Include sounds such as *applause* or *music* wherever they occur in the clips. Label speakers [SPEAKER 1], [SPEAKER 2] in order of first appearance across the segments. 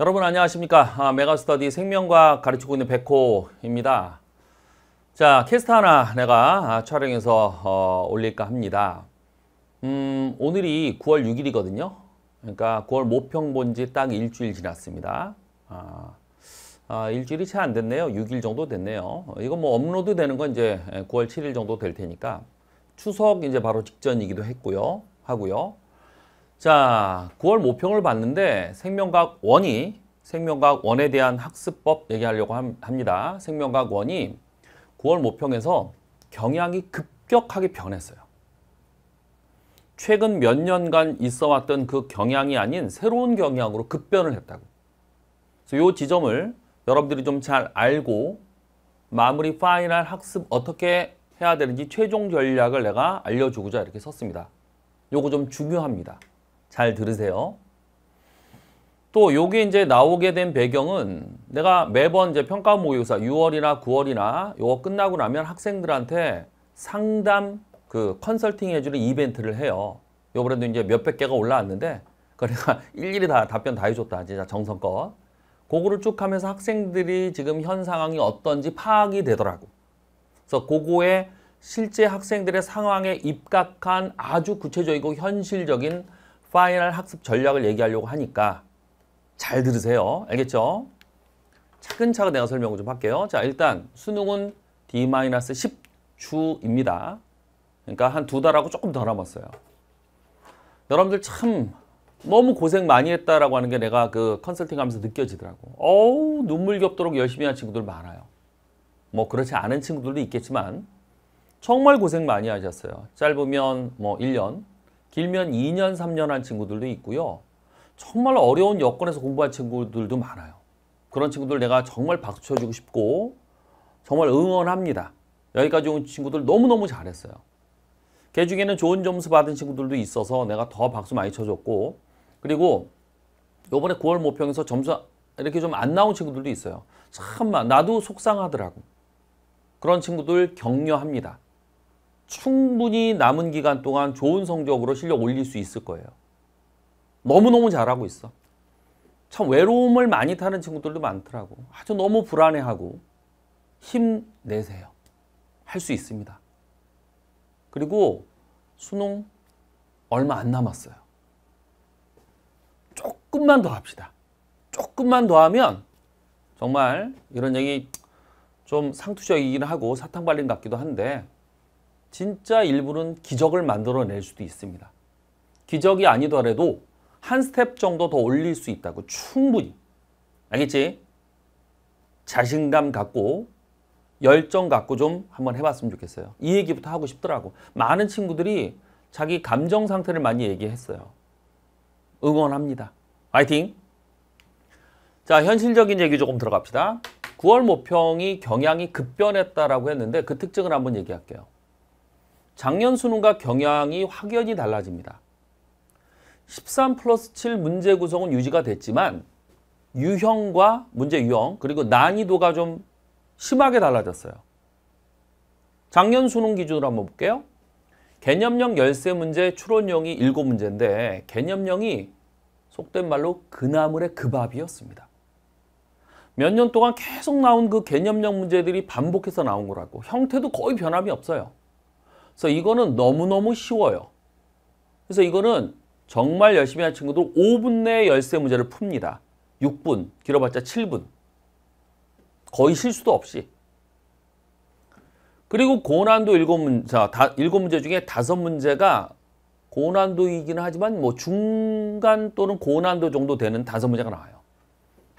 [SPEAKER 1] 여러분 안녕하십니까 아, 메가스터디 생명과학 가르치고 있는 백호입니다 자 캐스트 하나 내가 아, 촬영해서 어, 올릴까 합니다 음, 오늘이 9월 6일이거든요 그러니까 9월 모평 본지 딱 일주일 지났습니다 아, 아 일주일이 채 안 됐네요 6일 정도 됐네요 이거 뭐 업로드 되는 건 이제 9월 7일 정도 될 테니까 추석 이제 바로 직전이기도 했고요 하고요 자, 9월 모평을 봤는데 생명과학1이생명과학1에 대한 학습법 얘기하려고 합니다. 생명과학1이 9월 모평에서 경향이 급격하게 변했어요. 최근 몇 년간 있어왔던 그 경향이 아닌 새로운 경향으로 급변을 했다고. 그래서 이 지점을 여러분들이 좀 잘 알고 마무리 파이널 학습 어떻게 해야 되는지 최종 전략을 내가 알려주고자 이렇게 썼습니다. 요거 좀 중요합니다. 잘 들으세요. 또 여기 이제 나오게 된 배경은 내가 매번 이제 평가 모의고사 6월이나 9월이나 요거 끝나고 나면 학생들한테 상담 그 컨설팅 해주는 이벤트를 해요. 요번에도 이제 몇백 개가 올라왔는데 그러니까 *laughs* 일일이 다 답변 다 해줬다. 진짜 정성껏. 그거를 쭉 하면서 학생들이 지금 현 상황이 어떤지 파악이 되더라고. 그래서 그거에 실제 학생들의 상황에 입각한 아주 구체적이고 현실적인 파이널 학습 전략을 얘기하려고 하니까 잘 들으세요. 알겠죠? 차근차근 내가 설명을 좀 할게요. 자, 일단 수능은 D-10주입니다. 그러니까 한 두 달하고 조금 더 남았어요. 여러분들 참 너무 고생 많이 했다라고 하는 게 내가 그 컨설팅 하면서 느껴지더라고. 어우, 눈물겹도록 열심히 한 친구들 많아요. 뭐 그렇지 않은 친구들도 있겠지만 정말 고생 많이 하셨어요. 짧으면 뭐 1년, 길면 2년, 3년 한 친구들도 있고요. 정말 어려운 여건에서 공부한 친구들도 많아요. 그런 친구들 내가 정말 박수 쳐주고 싶고 정말 응원합니다. 여기까지 온 친구들 너무너무 잘했어요. 걔 중에는 좋은 점수 받은 친구들도 있어서 내가 더 박수 많이 쳐줬고 그리고 요번에 9월 모평에서 점수 이렇게 좀 안 나온 친구들도 있어요. 참 나도 속상하더라고. 그런 친구들 격려합니다. 충분히 남은 기간 동안 좋은 성적으로 실력 올릴 수 있을 거예요. 너무너무 잘하고 있어. 참 외로움을 많이 타는 친구들도 많더라고. 아주 너무 불안해하고 힘내세요. 할 수 있습니다. 그리고 수능 얼마 안 남았어요. 조금만 더 합시다. 조금만 더 하면 정말 이런 얘기 좀 상투적이긴 하고 사탕발림 같기도 한데 진짜 일부는 기적을 만들어낼 수도 있습니다. 기적이 아니더라도 한 스텝 정도 더 올릴 수 있다고 충분히. 알겠지? 자신감 갖고 열정 갖고 좀 한번 해봤으면 좋겠어요. 이 얘기부터 하고 싶더라고. 많은 친구들이 자기 감정 상태를 많이 얘기했어요. 응원합니다. 화이팅! 자, 현실적인 얘기 조금 들어갑시다. 9월 모평이 경향이 급변했다라고 했는데 그 특징을 한번 얘기할게요. 작년 수능과 경향이 확연히 달라집니다. 13 플러스 7 문제 구성은 유지가 됐지만 유형과 문제 유형 그리고 난이도가 좀 심하게 달라졌어요. 작년 수능 기준으로 한번 볼게요. 개념형 13문제, 추론형이 7문제인데 개념형이 속된 말로 그나물의 그 밥이었습니다. 몇 년 동안 계속 나온 그 개념형 문제들이 반복해서 나온 거라고 형태도 거의 변함이 없어요. 그래서 이거는 너무너무 쉬워요. 그래서 이거는 정말 열심히 하 친구들 5분 내에 열세 문제를 풉니다. 6분, 길어봤자 7분. 거의 실수도 없이. 그리고 고난도 7문제, 다, 7문제 중에 5문제가 고난도이기 하지만 뭐 중간 또는 고난도 정도 되는 5문제가 나와요.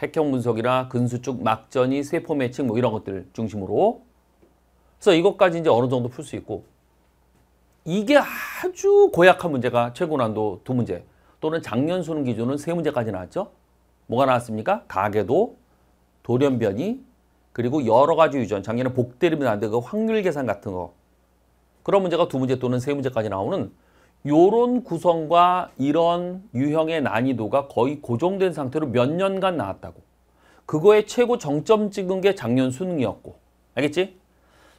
[SPEAKER 1] 핵형 분석이나 근수축, 막전이, 세포 매칭 뭐 이런 것들 중심으로. 그래서 이것까지 이제 어느 정도 풀 수 있고 이게 아주 고약한 문제가 최고난도 두 문제 또는 작년 수능 기준은 세 문제까지 나왔죠. 뭐가 나왔습니까? 가계도, 돌연변이, 그리고 여러 가지 유전, 작년에 복대립이 나왔는데 그 확률 계산 같은 거. 그런 문제가 두 문제 또는 세 문제까지 나오는 요런 구성과 이런 유형의 난이도가 거의 고정된 상태로 몇 년간 나왔다고. 그거의 최고 정점 찍은 게 작년 수능이었고. 알겠지?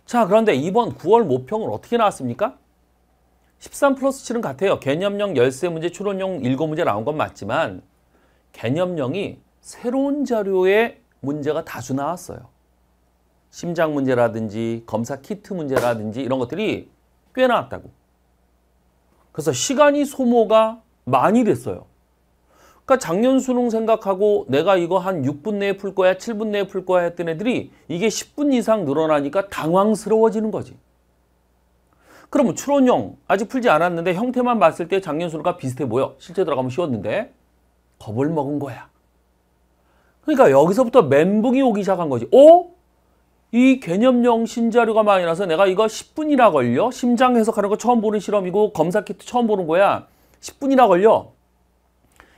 [SPEAKER 1] 자, 그런데 이번 9월 모평은 어떻게 나왔습니까? 13 플러스 7은 같아요. 개념형 열세 문제 추론형 일곱 문제 나온 건 맞지만 개념형이 새로운 자료의 문제가 다수 나왔어요. 심장 문제라든지 검사 키트 문제라든지 이런 것들이 꽤 나왔다고. 그래서 시간이 소모가 많이 됐어요. 그러니까 작년 수능 생각하고 내가 이거 한 6분 내에 풀 거야, 7분 내에 풀 거야 했던 애들이 이게 10분 이상 늘어나니까 당황스러워지는 거지. 그러면 추론형 뭐 아직 풀지 않았는데 형태만 봤을 때 작년수로가 비슷해 보여. 실제 들어가면 쉬웠는데 겁을 먹은 거야. 그러니까 여기서부터 멘붕이 오기 시작한 거지. 오? 어? 이 개념형 신자료가 많이 나서 내가 이거 10분이나 걸려? 심장 해석하는 거 처음 보는 실험이고 검사 키트 처음 보는 거야. 10분이나 걸려.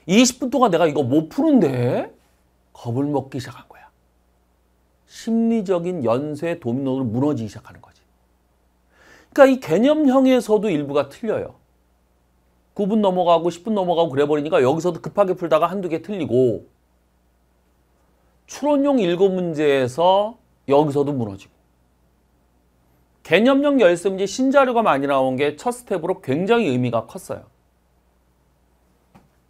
[SPEAKER 1] 20분 동안 내가 이거 못 푸는데 겁을 먹기 시작한 거야. 심리적인 연쇄 도미노를 무너지기 시작하는 거지. 그러니까 이 개념형에서도 일부가 틀려요. 9분 넘어가고 10분 넘어가고 그래버리니까 여기서도 급하게 풀다가 한두 개 틀리고 추론용 일곱 문제에서 여기서도 무너지고 개념형 열세 문제 신자료가 많이 나온 게 첫 스텝으로 굉장히 의미가 컸어요.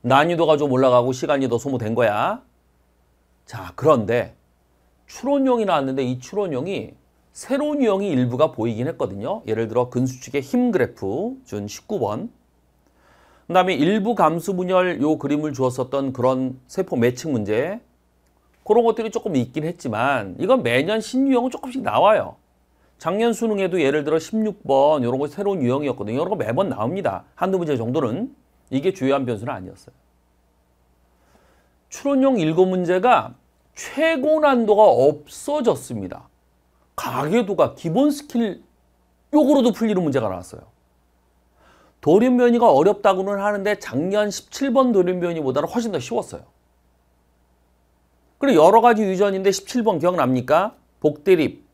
[SPEAKER 1] 난이도가 좀 올라가고 시간이 더 소모된 거야. 자 그런데 추론용이 나왔는데 이 추론용이 새로운 유형이 일부가 보이긴 했거든요. 예를 들어 근수축의 힘 그래프 준 19번 그 다음에 일부 감수 분열 요 그림을 주었었던 그런 세포 매칭 문제 그런 것들이 조금 있긴 했지만 이건 매년 신유형은 조금씩 나와요. 작년 수능에도 예를 들어 16번 이런 거 새로운 유형이었거든요. 이런 거 매번 나옵니다. 한두 문제 정도는. 이게 주요한 변수는 아니었어요. 추론용 일곱 문제가 최고 난도가 없어졌습니다. 가계도가 기본 스킬 요으로도 풀리는 문제가 나왔어요. 도련변이가 어렵다고는 하는데 작년 17번 도련변이보다는 훨씬 더 쉬웠어요. 그리고 여러 가지 유전인데 17번 기억납니까? 복대립,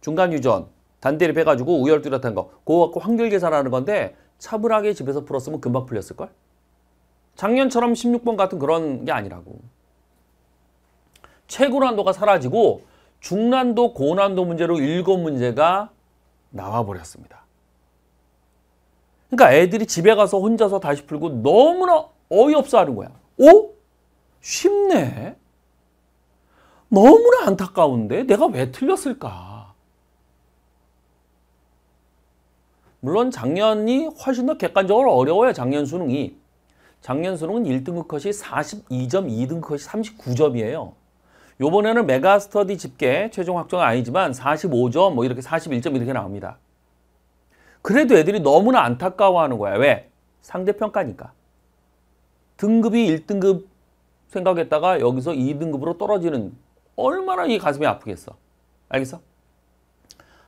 [SPEAKER 1] 중간 유전, 단대립 해가지고 우열뚜렷한 거. 그거 갖고 확률 계산하는 건데 차분하게 집에서 풀었으면 금방 풀렸을걸? 작년처럼 16번 같은 그런 게 아니라고. 최고 난도가 사라지고 중난도 고난도 문제로 일곱 문제가 나와버렸습니다. 그러니까 애들이 집에 가서 혼자서 다시 풀고 너무나 어이없어 하는 거야. 오? 어? 쉽네. 너무나 안타까운데 내가 왜 틀렸을까? 물론 작년이 훨씬 더 객관적으로 어려워요. 작년 수능이. 작년 수능은 1등급 컷이 42점, 2등급 컷이 39점이에요. 요번에는 메가스터디 집계 최종 확정은 아니지만 45점 뭐 이렇게 41점 이렇게 나옵니다. 그래도 애들이 너무나 안타까워하는 거야. 왜? 상대평가니까. 등급이 1등급 생각했다가 여기서 2등급으로 떨어지는 얼마나 이 가슴이 아프겠어. 알겠어?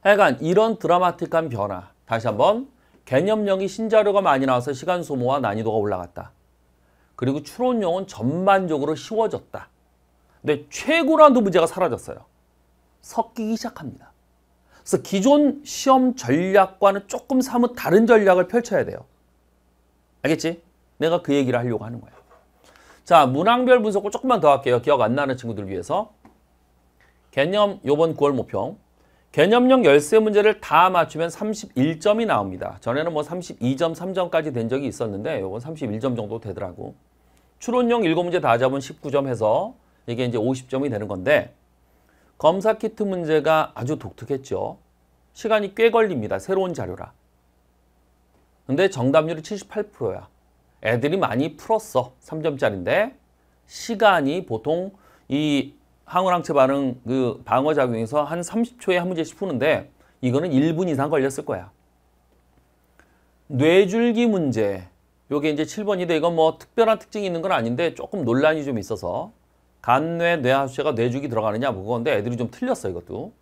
[SPEAKER 1] 하여간 이런 드라마틱한 변화. 다시 한번 개념형이 신자료가 많이 나와서 시간 소모와 난이도가 올라갔다. 그리고 추론용은 전반적으로 쉬워졌다. 근데 최고난도 문제가 사라졌어요. 섞이기 시작합니다. 그래서 기존 시험 전략과는 조금 사뭇 다른 전략을 펼쳐야 돼요. 알겠지? 내가 그 얘기를 하려고 하는 거야. 자, 문항별 분석을 조금만 더 할게요. 기억 안 나는 친구들 위해서. 개념 요번 9월 모평. 개념형 열세 문제를 다 맞추면 31점이 나옵니다. 전에는 뭐 32점, 3점까지 된 적이 있었는데 요건 31점 정도 되더라고. 추론형 7문제 다 잡으면 19점 해서 이게 이제 50점이 되는 건데 검사 키트 문제가 아주 독특했죠. 시간이 꽤 걸립니다. 새로운 자료라. 근데 정답률이 78%야. 애들이 많이 풀었어. 3점짜리인데 시간이 보통 이 항우랑체 반응 그 방어작용에서 한 30초에 한 문제씩 푸는데 이거는 1분 이상 걸렸을 거야. 뇌줄기 문제. 요게 이제 7번인데 이건 뭐 특별한 특징이 있는 건 아닌데 조금 논란이 좀 있어서 간뇌 뇌하수체가 뇌죽이 들어가느냐 그건데 애들이 좀 틀렸어 이것도.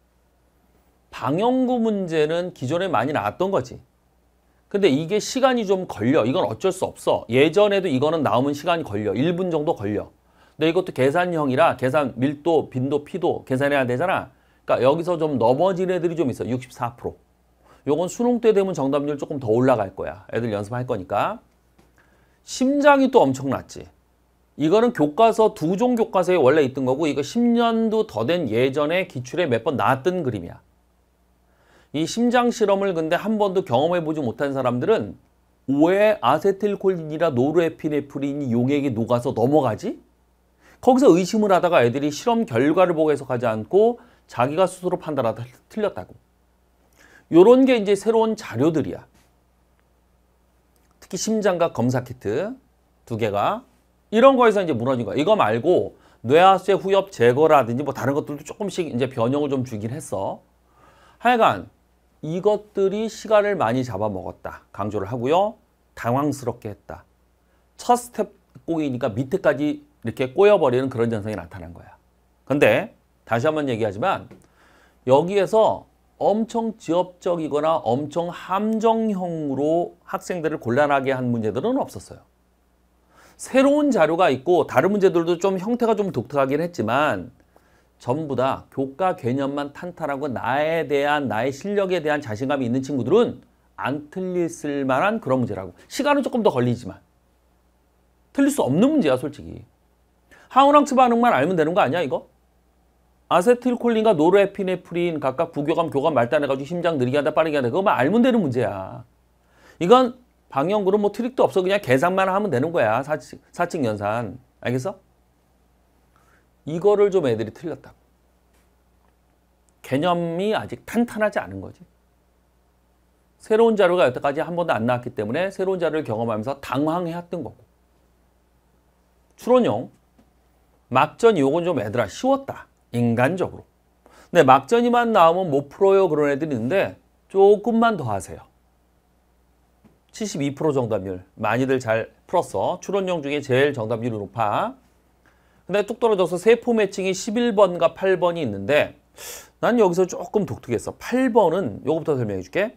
[SPEAKER 1] 방영구 문제는 기존에 많이 나왔던 거지. 근데 이게 시간이 좀 걸려. 이건 어쩔 수 없어. 예전에도 이거는 나오면 시간이 걸려. 1분 정도 걸려. 근데 이것도 계산형이라 계산 밀도, 빈도, 피도 계산해야 되잖아. 그러니까 여기서 좀 넘어진 애들이 좀 있어. 64%. 요건 수능 때 되면 정답률 조금 더 올라갈 거야. 애들 연습할 거니까. 심장이 또 엄청났지. 이거는 교과서 두 종 교과서에 원래 있던 거고 이거 10년도 더 된 예전에 기출에 몇 번 나왔던 그림이야. 이 심장 실험을 근데 한 번도 경험해보지 못한 사람들은 왜 아세틸콜린이라 노르에피네프린이 용액이 녹아서 넘어가지? 거기서 의심을 하다가 애들이 실험 결과를 보고 해석하지 않고 자기가 스스로 판단하다 틀렸다고. 요런 게 이제 새로운 자료들이야. 특히 심장과 검사 키트 두 개가 이런 거에서 이제 무너진 거야. 이거 말고 뇌하수의 후엽 제거라든지 뭐 다른 것들도 조금씩 이제 변형을 좀 주긴 했어. 하여간 이것들이 시간을 많이 잡아먹었다. 강조를 하고요. 당황스럽게 했다. 첫 스텝 꼬이니까 밑에까지 이렇게 꼬여버리는 그런 현상이 나타난 거야. 근데 다시 한번 얘기하지만 여기에서 엄청 지엽적이거나 엄청 함정형으로 학생들을 곤란하게 한 문제들은 없었어요. 새로운 자료가 있고 다른 문제들도 좀 형태가 좀 독특하긴 했지만 전부 다 교과 개념만 탄탄하고 나에 대한 나의 실력에 대한 자신감이 있는 친구들은 안 틀렸을 만한 그런 문제라고 시간은 조금 더 걸리지만 틀릴 수 없는 문제야 솔직히 하우랑츠 반응만 알면 되는 거 아니야 이거? 아세틸콜린과 노르에피네프린 각각 부교감 교감 말단해가지고 심장 느리게 한다 빠르게 한다 그거만 알면 되는 문제야 이건 방영구는 뭐 트릭도 없어. 그냥 계산만 하면 되는 거야. 사칙, 사칙 연산. 알겠어? 이거를 좀 애들이 틀렸다고. 개념이 아직 탄탄하지 않은 거지. 새로운 자료가 여태까지 한 번도 안 나왔기 때문에 새로운 자료를 경험하면서 당황해왔던 거고. 추론용, 막전 요건 좀 애들아 쉬웠다. 인간적으로. 근데 막전이만 나오면 못 풀어요 그런 애들이 있는데 조금만 더 하세요. 72% 정답률. 많이들 잘 풀었어. 추론형 중에 제일 정답률이 높아. 근데 뚝 떨어져서 세포 매칭이 11번과 8번이 있는데 난 여기서 조금 독특했어. 8번은 요거부터 설명해 줄게.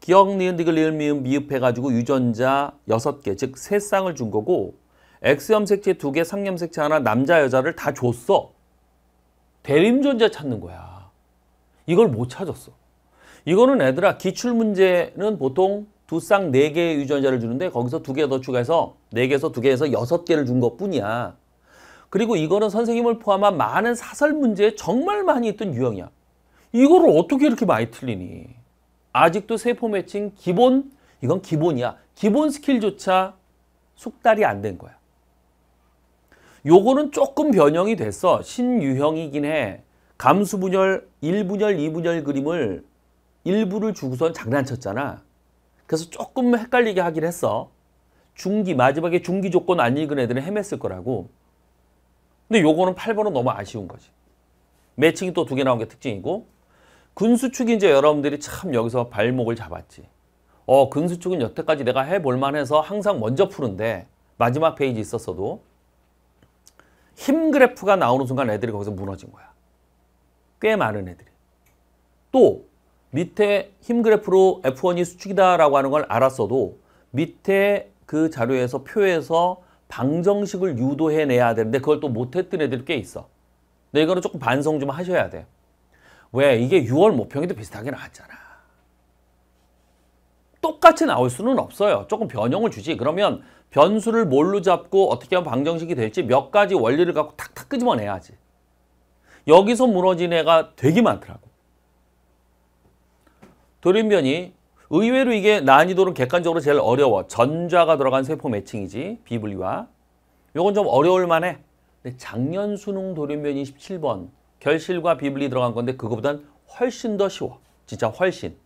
[SPEAKER 1] 기억, 니은, 디글 리을, 미음, 미흡해가지고 유전자 6개, 즉 3쌍을 준 거고 X염색체 2개, 상염색체 하나, 남자, 여자를 다 줬어. 대림전자 찾는 거야. 이걸 못 찾았어. 이거는 애들아 기출문제는 보통 두쌍네 개의 유전자를 주는데 거기서 두 개 더 추가해서 네 개에서 두 개에서 여섯 개를 준 것뿐이야. 그리고 이거는 선생님을 포함한 많은 사설 문제에 정말 많이 있던 유형이야. 이거를 어떻게 이렇게 많이 틀리니? 아직도 세포 매칭 기본 이건 기본이야. 기본 스킬조차 숙달이 안 된 거야. 요거는 조금 변형이 됐어. 신유형이긴 해. 감수분열, 1분열, 2분열 그림을 일부를 주고선 장난쳤잖아. 그래서 조금 헷갈리게 하긴 했어. 중기 마지막에 중기 조건 안 읽은 애들은 헤맸을 거라고. 근데 요거는 8번은 너무 아쉬운 거지. 매칭이 또 두 개 나온 게 특징이고 근수축이 이제 여러분들이 참 여기서 발목을 잡았지. 어 근수축은 여태까지 내가 해볼만 해서 항상 먼저 푸는데 마지막 페이지 있었어도 힘 그래프가 나오는 순간 애들이 거기서 무너진 거야. 꽤 많은 애들이. 또 밑에 힘 그래프로 F1이 수축이다라고 하는 걸 알았어도 밑에 그 자료에서 표에서 방정식을 유도해내야 되는데 그걸 또 못했던 애들이 꽤 있어. 근데 이거는 조금 반성 좀 하셔야 돼. 왜? 이게 6월 모평에도 비슷하게 나왔잖아. 똑같이 나올 수는 없어요. 조금 변형을 주지. 그러면 변수를 뭘로 잡고 어떻게 하면 방정식이 될지 몇 가지 원리를 갖고 탁탁 끄집어내야지. 여기서 무너진 애가 되게 많더라고. 돌연변이 의외로 이게 난이도는 객관적으로 제일 어려워. 전자가 들어간 세포 매칭이지. 비블리와 요건 좀 어려울 만해. 근데 작년 수능 돌연변이 17번 결실과 비블리 들어간 건데 그거보단 훨씬 더 쉬워. 진짜 훨씬.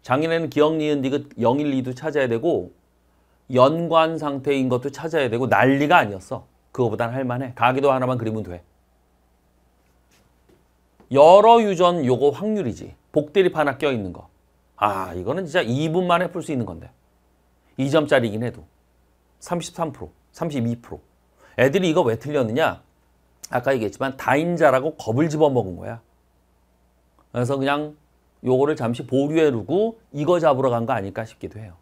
[SPEAKER 1] 작년에는 기억, 니은, 디귿, 0, 1, 2도 찾아야 되고 연관 상태인 것도 찾아야 되고 난리가 아니었어. 그거보단 할만해. 가기도 하나만 그리면 돼. 여러 유전 요거 확률이지. 복대립 하나 껴있는 거. 아 이거는 진짜 2분 만에 풀 수 있는 건데 2점짜리긴 해도 33%, 32% 애들이 이거 왜 틀렸느냐 아까 얘기했지만 다인자라고 겁을 집어먹은 거야 그래서 그냥 요거를 잠시 보류해 두고 이거 잡으러 간 거 아닐까 싶기도 해요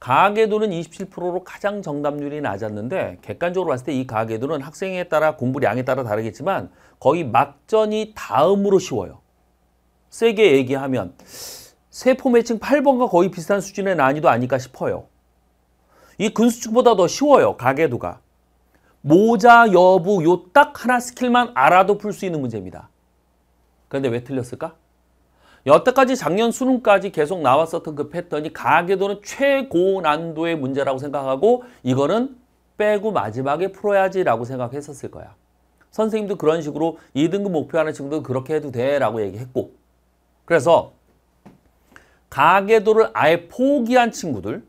[SPEAKER 1] 가계도는 27%로 가장 정답률이 낮았는데 객관적으로 봤을 때 이 가계도는 학생에 따라 공부량에 따라 다르겠지만 거의 막전이 다음으로 쉬워요. 세게 얘기하면 세포 매칭 8번과 거의 비슷한 수준의 난이도 아닐까 싶어요. 이 근수축보다 더 쉬워요. 가계도가. 모자 여부 요 딱 하나 스킬만 알아도 풀 수 있는 문제입니다. 그런데 왜 틀렸을까? 여태까지 작년 수능까지 계속 나왔었던 그 패턴이 가계도는 최고 난도의 문제라고 생각하고 이거는 빼고 마지막에 풀어야지라고 생각했었을 거야. 선생님도 그런 식으로 2등급 목표하는 친구도 그렇게 해도 돼라고 얘기했고 그래서 가계도를 아예 포기한 친구들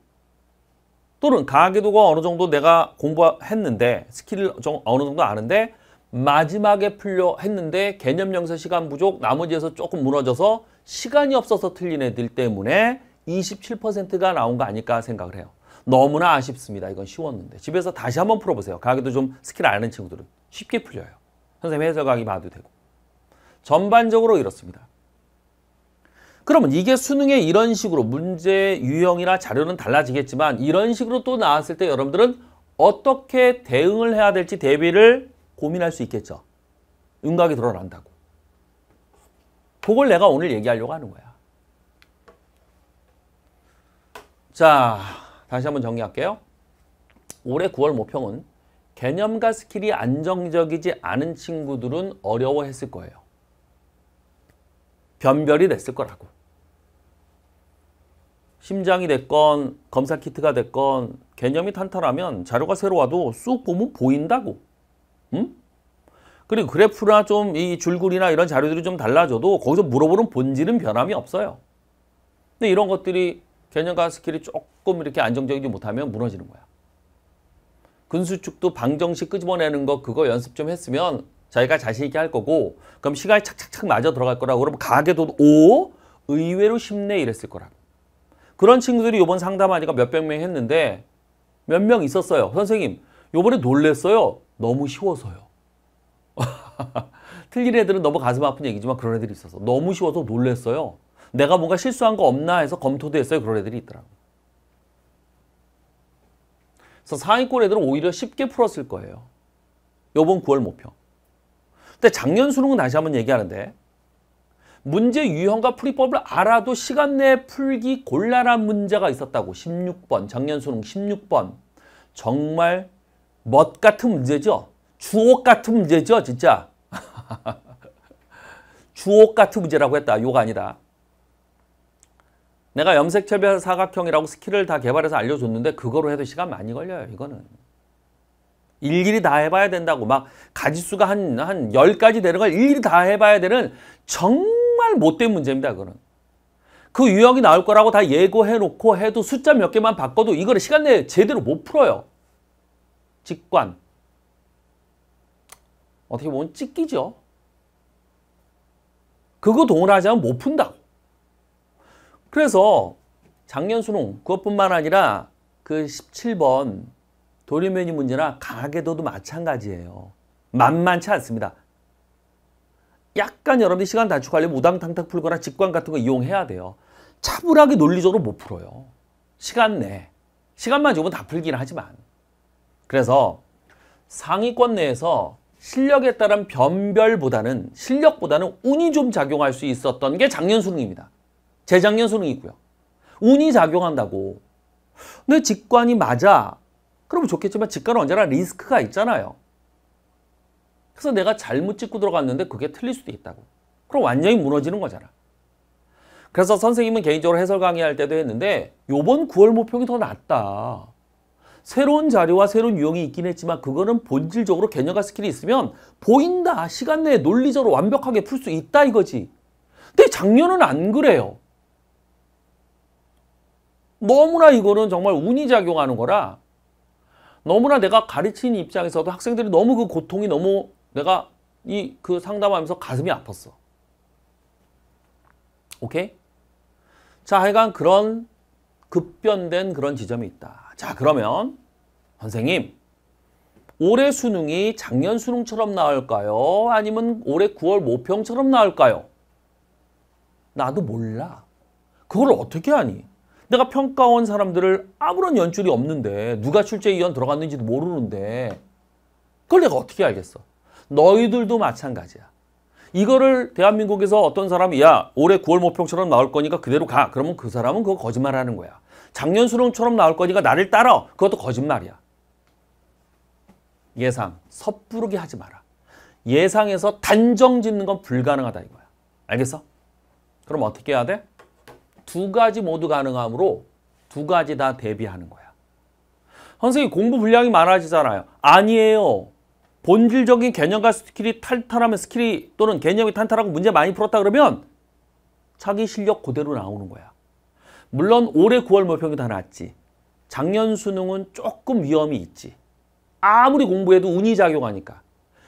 [SPEAKER 1] 또는 가계도가 어느 정도 내가 공부했는데 스킬을 어느 정도 아는데 마지막에 풀려 했는데 개념 영세 시간 부족 나머지에서 조금 무너져서 시간이 없어서 틀린 애들 때문에 27%가 나온 거 아닐까 생각을 해요. 너무나 아쉽습니다. 이건 쉬웠는데. 집에서 다시 한번 풀어보세요. 가게도 좀 스킬 아는 친구들은 쉽게 풀려요. 선생님 해설가기 봐도 되고. 전반적으로 이렇습니다. 그러면 이게 수능에 이런 식으로 문제 유형이나 자료는 달라지겠지만 이런 식으로 또 나왔을 때 여러분들은 어떻게 대응을 해야 될지 대비를 고민할 수 있겠죠. 윤곽이 드러난다고. 그걸 내가 오늘 얘기하려고 하는 거야. 자, 다시 한번 정리할게요. 올해 9월 모평은 개념과 스킬이 안정적이지 않은 친구들은 어려워했을 거예요. 변별이 됐을 거라고. 심장이 됐건 검사 키트가 됐건 개념이 탄탄하면 자료가 새로 와도 쑥 보면 보인다고. 응? 그리고 그래프나 좀 이 줄글이나 이런 자료들이 좀 달라져도 거기서 물어보는 본질은 변함이 없어요. 근데 이런 것들이 개념과 스킬이 조금 이렇게 안정적이지 못하면 무너지는 거야. 근수축도 방정식 끄집어내는 거 그거 연습 좀 했으면 자기가 자신 있게 할 거고 그럼 시간이 착착착 맞아 들어갈 거라고 그러면 가게도 오 의외로 쉽네 이랬을 거라고. 그런 친구들이 요번 상담하니까 몇백 명 했는데 몇 명 있었어요. 선생님, 요번에 놀랬어요. 너무 쉬워서요. *laughs* 틀린 애들은 너무 가슴 아픈 얘기지만 그런 애들이 있어서 너무 쉬워서 놀랬어요. 내가 뭔가 실수한 거 없나 해서 검토도 했어요. 그런 애들이 있더라고. 요 그래서 상위권 애들은 오히려 쉽게 풀었을 거예요. 요번 9월 목표. 근데 작년 수능은 다시 한번 얘기하는데 문제 유형과 풀이법을 알아도 시간 내에 풀기 곤란한 문제가 있었다고 16번 작년 수능 16번 정말 멋 같은 문제죠 주옥 같은 문제죠 진짜 *laughs* 주옥 같은 문제라고 했다 요가 아니다 내가 염색체별 사각형이라고 스킬을 다 개발해서 알려줬는데 그거로 해도 시간 많이 걸려요 이거는 일일이 다 해봐야 된다고 막 가지수가 한, 한 열가지 되는 걸 일일이 다 해봐야 되는 정 정말 못된 문제입니다. 그거는. 그 유형이 나올 거라고 다 예고해놓고 해도 숫자 몇 개만 바꿔도 이거 시간 내에 제대로 못 풀어요. 직관. 어떻게 보면 찍기죠. 그거 동원하지 않으면 못 푼다고. 그래서 작년 수능 그것뿐만 아니라 그 17번 도리면이 문제나 강하게도도 마찬가지예요. 만만치 않습니다. 약간 여러분들 시간 단축하려면 우당탕탕 풀거나 직관 같은 거 이용해야 돼요. 차분하게 논리적으로 못 풀어요. 시간 내. 시간만 주면 다 풀긴 하지만. 그래서 상위권 내에서 실력에 따른 변별보다는 실력보다는 운이 좀 작용할 수 있었던 게 작년 수능입니다. 재작년 수능이고요. 운이 작용한다고. 내 직관이 맞아. 그러면 좋겠지만 직관은 언제나 리스크가 있잖아요. 그래서 내가 잘못 찍고 들어갔는데 그게 틀릴 수도 있다고. 그럼 완전히 무너지는 거잖아. 그래서 선생님은 개인적으로 해설 강의할 때도 했는데 요번 9월 모평이 더 낫다. 새로운 자료와 새로운 유형이 있긴 했지만 그거는 본질적으로 개념과 스킬이 있으면 보인다. 시간 내에 논리적으로 완벽하게 풀 수 있다 이거지. 근데 작년은 안 그래요. 너무나 이거는 정말 운이 작용하는 거라 너무나 내가 가르치는 입장에서도 학생들이 너무 그 고통이 너무 내가 이 그 상담하면서 가슴이 아팠어. 오케이? 자, 하여간 그런 급변된 그런 지점이 있다. 자, 그러면 선생님 올해 수능이 작년 수능처럼 나올까요? 아니면 올해 9월 모평처럼 나올까요? 나도 몰라. 그걸 어떻게 하니? 내가 평가원 사람들을 아무런 연줄이 없는데 누가 출제위원 들어갔는지도 모르는데 그걸 내가 어떻게 알겠어? 너희들도 마찬가지야. 이거를 대한민국에서 어떤 사람이 야 올해 9월 목표처럼 나올 거니까 그대로 가. 그러면 그 사람은 그거 거짓말하는 거야. 작년 수능처럼 나올 거니까 나를 따라. 그것도 거짓말이야. 예상 섣부르게 하지 마라. 예상에서 단정 짓는 건 불가능하다 이거야. 알겠어? 그럼 어떻게 해야 돼? 두 가지 모두 가능하므로 두 가지 다 대비하는 거야. 선생님 공부 분량이 많아지잖아요. 아니에요. 본질적인 개념과 스킬이 탈탈하면 스킬이 또는 개념이 탄탈하고 문제 많이 풀었다 그러면 자기 실력 그대로 나오는 거야. 물론 올해 9월 모평이 다 났지. 작년 수능은 조금 위험이 있지. 아무리 공부해도 운이 작용하니까.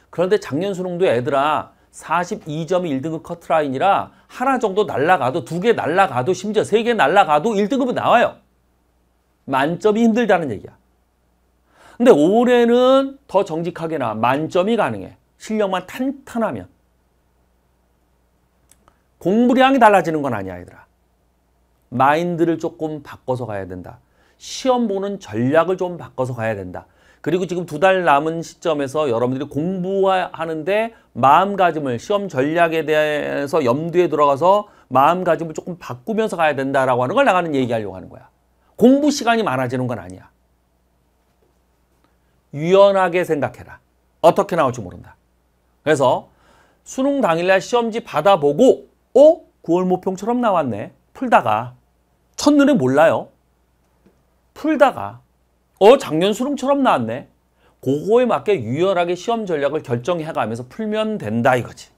[SPEAKER 1] 그런데 작년 수능도 애들아 42점이 1등급 커트라인이라 하나 정도 날라가도 두 개 날라가도 심지어 세 개 날라가도 1등급은 나와요. 만점이 힘들다는 얘기야. 근데 올해는 더 정직하게 나 만점이 가능해. 실력만 탄탄하면. 공부량이 달라지는 건 아니야, 얘들아. 마인드를 조금 바꿔서 가야 된다. 시험 보는 전략을 좀 바꿔서 가야 된다. 그리고 지금 두 달 남은 시점에서 여러분들이 공부하는데 마음가짐을 시험 전략에 대해서 염두에 들어가서 마음가짐을 조금 바꾸면서 가야 된다라고 하는 걸 나가는 얘기하려고 하는 거야. 공부 시간이 많아지는 건 아니야. 유연하게 생각해라. 어떻게 나올지 모른다. 그래서 수능 당일날 시험지 받아보고 어? 9월 모평처럼 나왔네. 풀다가 첫눈에 몰라요. 풀다가 어? 작년 수능처럼 나왔네. 그거에 맞게 유연하게 시험 전략을 결정해가면서 풀면 된다 이거지.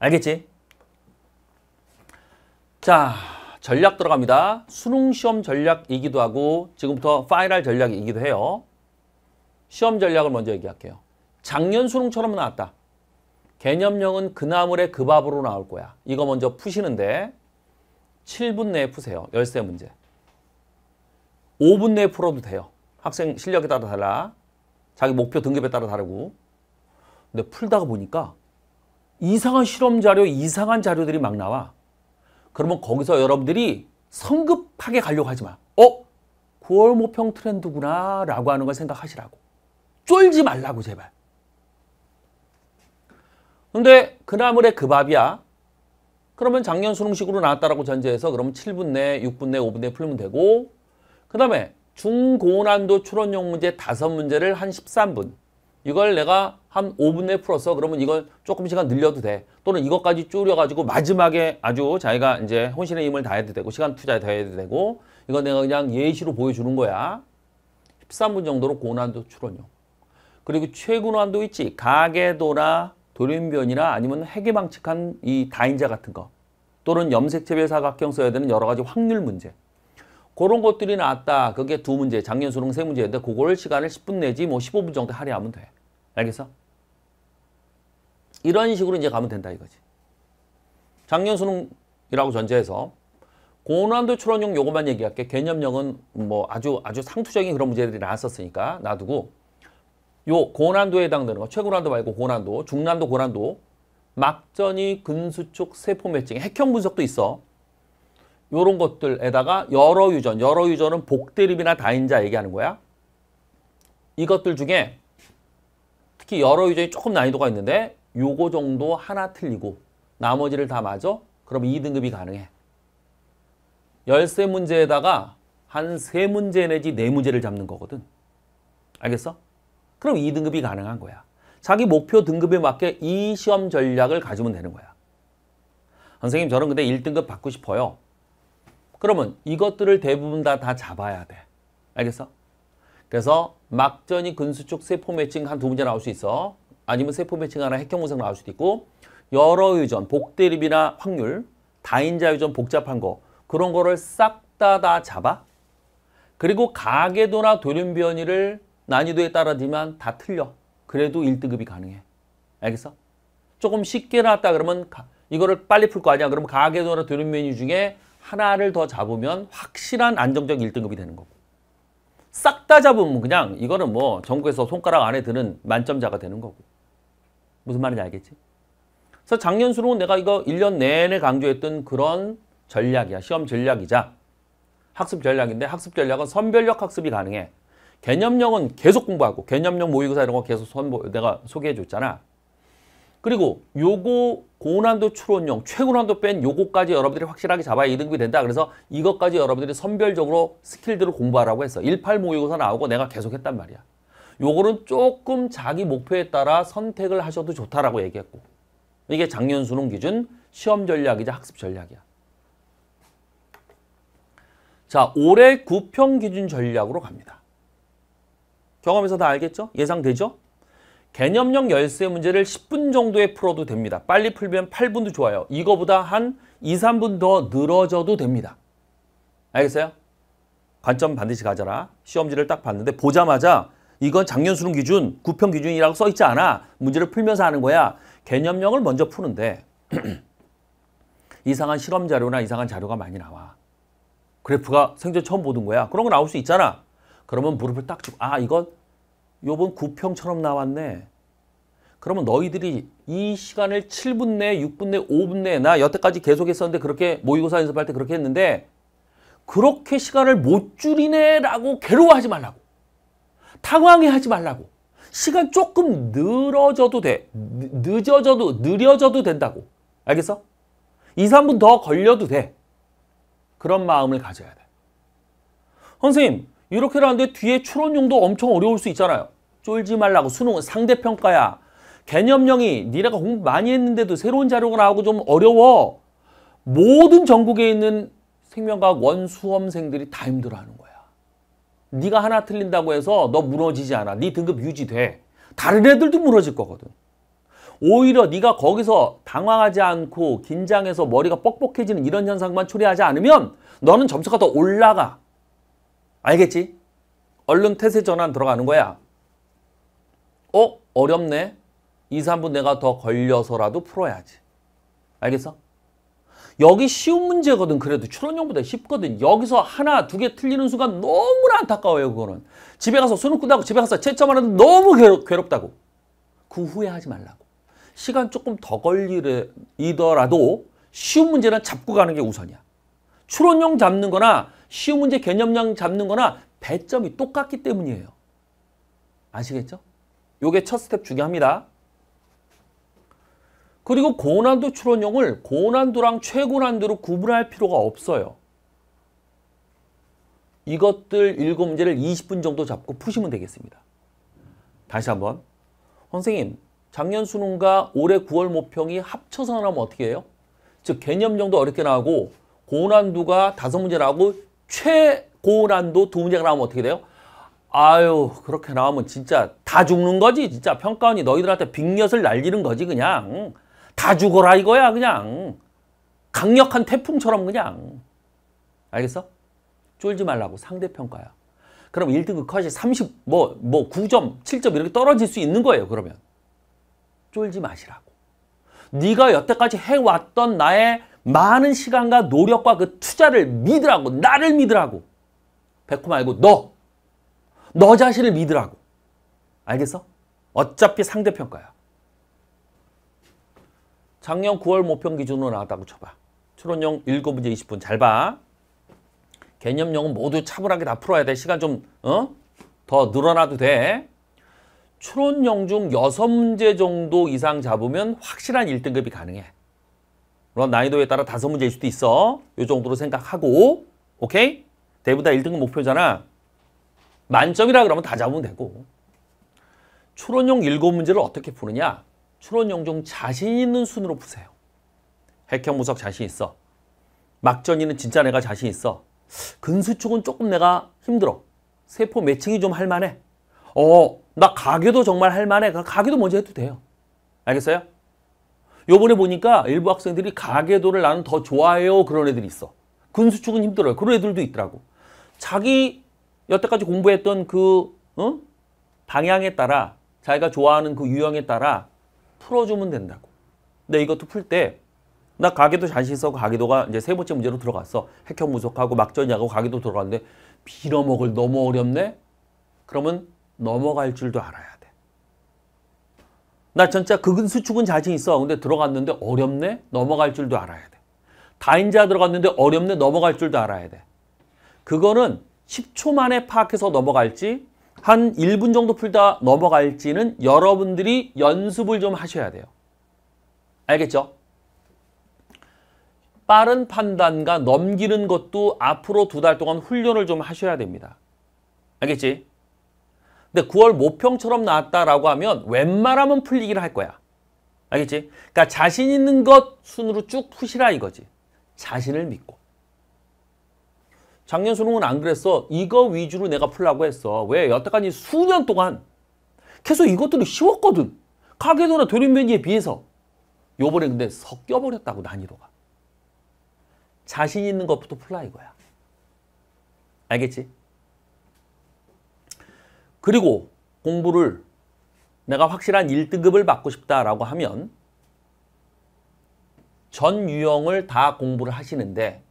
[SPEAKER 1] 알겠지? 자, 전략 들어갑니다. 수능 시험 전략이기도 하고 지금부터 파이널 전략이기도 해요. 시험 전략을 먼저 얘기할게요. 작년 수능처럼 나왔다. 개념형은 그 나물에 그 밥으로 나올 거야. 이거 먼저 푸시는데 7분 내에 푸세요. 열세 문제. 5분 내에 풀어도 돼요. 학생 실력에 따라 달라. 자기 목표 등급에 따라 다르고. 근데 풀다가 보니까 이상한 실험 자료, 이상한 자료들이 막 나와. 그러면 거기서 여러분들이 성급하게 가려고 하지 마. 어? 9월 모평 트렌드구나 라고 하는 걸 생각하시라고. 쫄지 말라고 제발. 근데 그나물의 그 밥이야. 그러면 작년 수능식으로 나왔다라고 전제해서 그러면 7분 내, 6분 내, 5분 내 풀면 되고 그 다음에 중고난도 추론용 문제 5문제를 한 13분 이걸 내가 한 5분 내 풀어서 그러면 이걸 조금 시간 늘려도 돼. 또는 이것까지 줄여가지고 마지막에 아주 자기가 이제 혼신의 힘을 다해도 되고 시간 투자해도 해도 되고 이건 내가 그냥 예시로 보여주는 거야. 13분 정도로 고난도 추론용. 그리고 최근환도 있지. 가계도나 돌연변이나 아니면 해계방측한 이 다인자 같은 거 또는 염색체별 사각형 써야 되는 여러 가지 확률 문제 그런 것들이 나왔다. 그게 두 문제, 작년 수능 세 문제인데 그걸 시간을 10분 내지 뭐 15분 정도 할애하면 돼. 알겠어? 이런 식으로 이제 가면 된다 이거지. 작년 수능이라고 전제해서 고난도 출원용 요것만 얘기할게. 개념형은 뭐 아주 아주 상투적인 그런 문제들이 나왔었으니까 놔두고 요 고난도에 해당되는 거 최고난도 말고 고난도, 중난도, 고난도 막전이 근수축 세포 매칭, 핵형 분석도 있어. 요런 것들에다가 여러 유전, 여러 유전은 복대립이나 다인자 얘기하는 거야. 이것들 중에 특히 여러 유전이 조금 난이도가 있는데 요거 정도 하나 틀리고 나머지를 다 맞아? 그럼 2등급이 가능해. 열세 문제에다가 한 세문제 내지 네문제를 잡는 거거든. 알겠어? 그럼 2등급이 가능한 거야. 자기 목표 등급에 맞게 이 시험 전략을 가지면 되는 거야. 선생님 저는 근데 1등급 받고 싶어요. 그러면 이것들을 대부분 다, 다 잡아야 돼. 알겠어? 그래서 막전이 근수축 세포 매칭 한 두 문제 나올 수 있어. 아니면 세포 매칭 하나 핵형 분석 나올 수도 있고 여러 의전, 복대립이나 확률, 다인자 의전 복잡한 거 그런 거를 싹 다 다 잡아. 그리고 가계도나 돌연변이를 난이도에 따라지만 다 틀려. 그래도 1등급이 가능해. 알겠어? 조금 쉽게 나왔다 그러면 가, 이거를 빨리 풀 거 아니야. 그러면 가계도나 드림 메뉴 중에 하나를 더 잡으면 확실한 안정적 1등급이 되는 거고. 싹 다 잡으면 그냥 이거는 뭐 전국에서 손가락 안에 드는 만점자가 되는 거고. 무슨 말인지 알겠지? 그래서 작년 수능은 내가 이거 1년 내내 강조했던 그런 전략이야. 시험 전략이자 학습 전략인데 학습 전략은 선별력 학습이 가능해. 개념형은 계속 공부하고 개념형 모의고사 이런 거 계속 선보, 내가 소개해 줬잖아. 그리고 요거 고난도 추론형, 최고난도 뺀 요거까지 여러분들이 확실하게 잡아야 2등급이 된다. 그래서 이것까지 여러분들이 선별적으로 스킬들을 공부하라고 했어. 18 모의고사 나오고 내가 계속 했단 말이야. 요거는 조금 자기 목표에 따라 선택을 하셔도 좋다라고 얘기했고 이게 작년 수능 기준 시험 전략이자 학습 전략이야. 자, 올해 9평 기준 전략으로 갑니다. 경험에서 다 알겠죠? 예상되죠? 개념형 열쇠 문제를 10분 정도에 풀어도 됩니다. 빨리 풀면 8분도 좋아요. 이거보다 한 2, 3분 더 늘어져도 됩니다. 알겠어요? 관점 반드시 가져라. 시험지를 딱 봤는데 보자마자 이건 작년 수능 기준, 9평 기준이라고 써있지 않아. 문제를 풀면서 하는 거야. 개념형을 먼저 푸는데 *clears throat* 이상한 실험 자료나 이상한 자료가 많이 나와. 그래프가 생전 처음 보던 거야. 그런 거 나올 수 있잖아. 그러면 무릎을 딱 짚고 아 이건 요번 구평처럼 나왔네. 그러면 너희들이 이 시간을 7분 내, 6분 내, 5분 내, 나 여태까지 계속 했었는데 그렇게 모의고사 연습할 때 그렇게 했는데 그렇게 시간을 못 줄이네라고 괴로워하지 말라고. 당황해하지 말라고. 시간 조금 늘어져도 돼. 늦어져도, 느려져도 된다고. 알겠어? 2, 3분 더 걸려도 돼. 그런 마음을 가져야 돼. 선생님, 이렇게 하는데 뒤에 추론용도 엄청 어려울 수 있잖아요. 쫄지 말라고 수능은 상대평가야. 개념형이 니네가 공부 많이 했는데도 새로운 자료가 나오고 좀 어려워. 모든 전국에 있는 생명과학 원수험생들이 다 힘들어하는 거야. 네가 하나 틀린다고 해서 너 무너지지 않아. 네 등급 유지돼. 다른 애들도 무너질 거거든. 오히려 네가 거기서 당황하지 않고 긴장해서 머리가 뻑뻑해지는 이런 현상만 초래하지 않으면 너는 점수가 더 올라가. 알겠지? 얼른 태세 전환 들어가는 거야. 어? 어렵네. 2, 3분 내가 더 걸려서라도 풀어야지. 알겠어? 여기 쉬운 문제거든. 그래도 추론형보다 쉽거든. 여기서 하나, 두 개 틀리는 순간 너무나 안타까워요. 그거는. 집에 가서 수능 끝나고 집에 가서 채점하는데 너무 괴롭, 다고그 후회하지 말라고. 시간 조금 더 걸리더라도 쉬운 문제는 잡고 가는 게 우선이야. 추론형 잡는 거나 쉬운 문제 개념량 잡는 거나 배점이 똑같기 때문이에요. 아시겠죠? 요게 첫 스텝 중요합니다. 그리고 고난도 추론형을 고난도랑 최고난도로 구분할 필요가 없어요. 이것들 7 문제를 20분 정도 잡고 푸시면 되겠습니다. 다시 한번 선생님 작년 수능과 올해 9월 모평이 합쳐서 나오면 어떻게 해요? 즉 개념 정도 어렵게 나오고 고난도가 다섯 문제 나오고 최고난도 두 문제가 나오면 어떻게 돼요? 아유 그렇게 나오면 진짜 다 죽는 거지 진짜 평가원이 너희들한테 빅엿을 날리는 거지 그냥 다 죽어라 이거야 그냥 강력한 태풍처럼 그냥 알겠어? 쫄지 말라고 상대평가야 그럼 1등급 컷이 30, 뭐, 뭐 9점, 7점 이렇게 떨어질 수 있는 거예요 그러면 쫄지 마시라고 네가 여태까지 해왔던 나의 많은 시간과 노력과 그 투자를 믿으라고 나를 믿으라고 백호 말고 너! 너 자신을 믿으라고 알겠어? 어차피 상대평가야 작년 9월 모평 기준으로 나왔다고 쳐봐 추론용 7문제 20분 잘봐 개념용은 모두 차분하게 다 풀어야 돼 시간 좀더 어? 늘어나도 돼 추론용 중 6문제 정도 이상 잡으면 확실한 1등급이 가능해 물론 난이도에 따라 다섯 문제일 수도 있어. 요 정도로 생각하고 오케이? 대부 다 1등급 목표잖아. 만점이라 그러면 다 잡으면 되고. 추론용 일곱 문제를 어떻게 푸느냐? 추론용 중 자신 있는 순으로 푸세요. 핵형 무석 자신 있어. 막전이는 진짜 내가 자신 있어. 근수 쪽은 조금 내가 힘들어. 세포 매칭이 좀 할만해. 어, 나가교도 정말 할만해. 가교도 먼저 해도 돼요. 알겠어요? 요번에 보니까 일부 학생들이 가계도를 나는 더 좋아해요 그런 애들이 있어. 근수축은 힘들어요. 그런 애들도 있더라고. 자기 여태까지 공부했던 그 어? 방향에 따라 자기가 좋아하는 그 유형에 따라 풀어주면 된다고. 근데 이것도 풀 때 나 가계도 자신 있 가계도가 이제 세 번째 문제로 들어갔어. 핵형 무속하고 막전이하고 가계도 들어갔는데 빌어먹을 너무 어렵네? 그러면 넘어갈 줄도 알아요. 나 진짜 극은 그 수축은 자신 있어. 근데 들어갔는데 어렵네? 넘어갈 줄도 알아야 돼. 다인자 들어갔는데 어렵네? 넘어갈 줄도 알아야 돼. 그거는 10초 만에 파악해서 넘어갈지 한 1분 정도 풀다 넘어갈지는 여러분들이 연습을 좀 하셔야 돼요. 알겠죠? 빠른 판단과 넘기는 것도 앞으로 두 달 동안 훈련을 좀 하셔야 됩니다. 알겠지? 근데 9월 모평처럼 나왔다라고 하면 웬만하면 풀리기를 할 거야. 알겠지? 그러니까 자신 있는 것 순으로 쭉 푸시라 이거지. 자신을 믿고. 작년 수능은 안 그랬어. 이거 위주로 내가 풀라고 했어. 왜? 여태까지 수년 동안 계속 이것들이 쉬웠거든. 가계도나 도림면이에 비해서. 요번에 근데 섞여버렸다고 난이도가. 자신 있는 것부터 풀라 이거야. 알겠지? 그리고 공부를 내가 확실한 1등급을 받고 싶다라고 하면 전 유형을 다 공부를 하시는데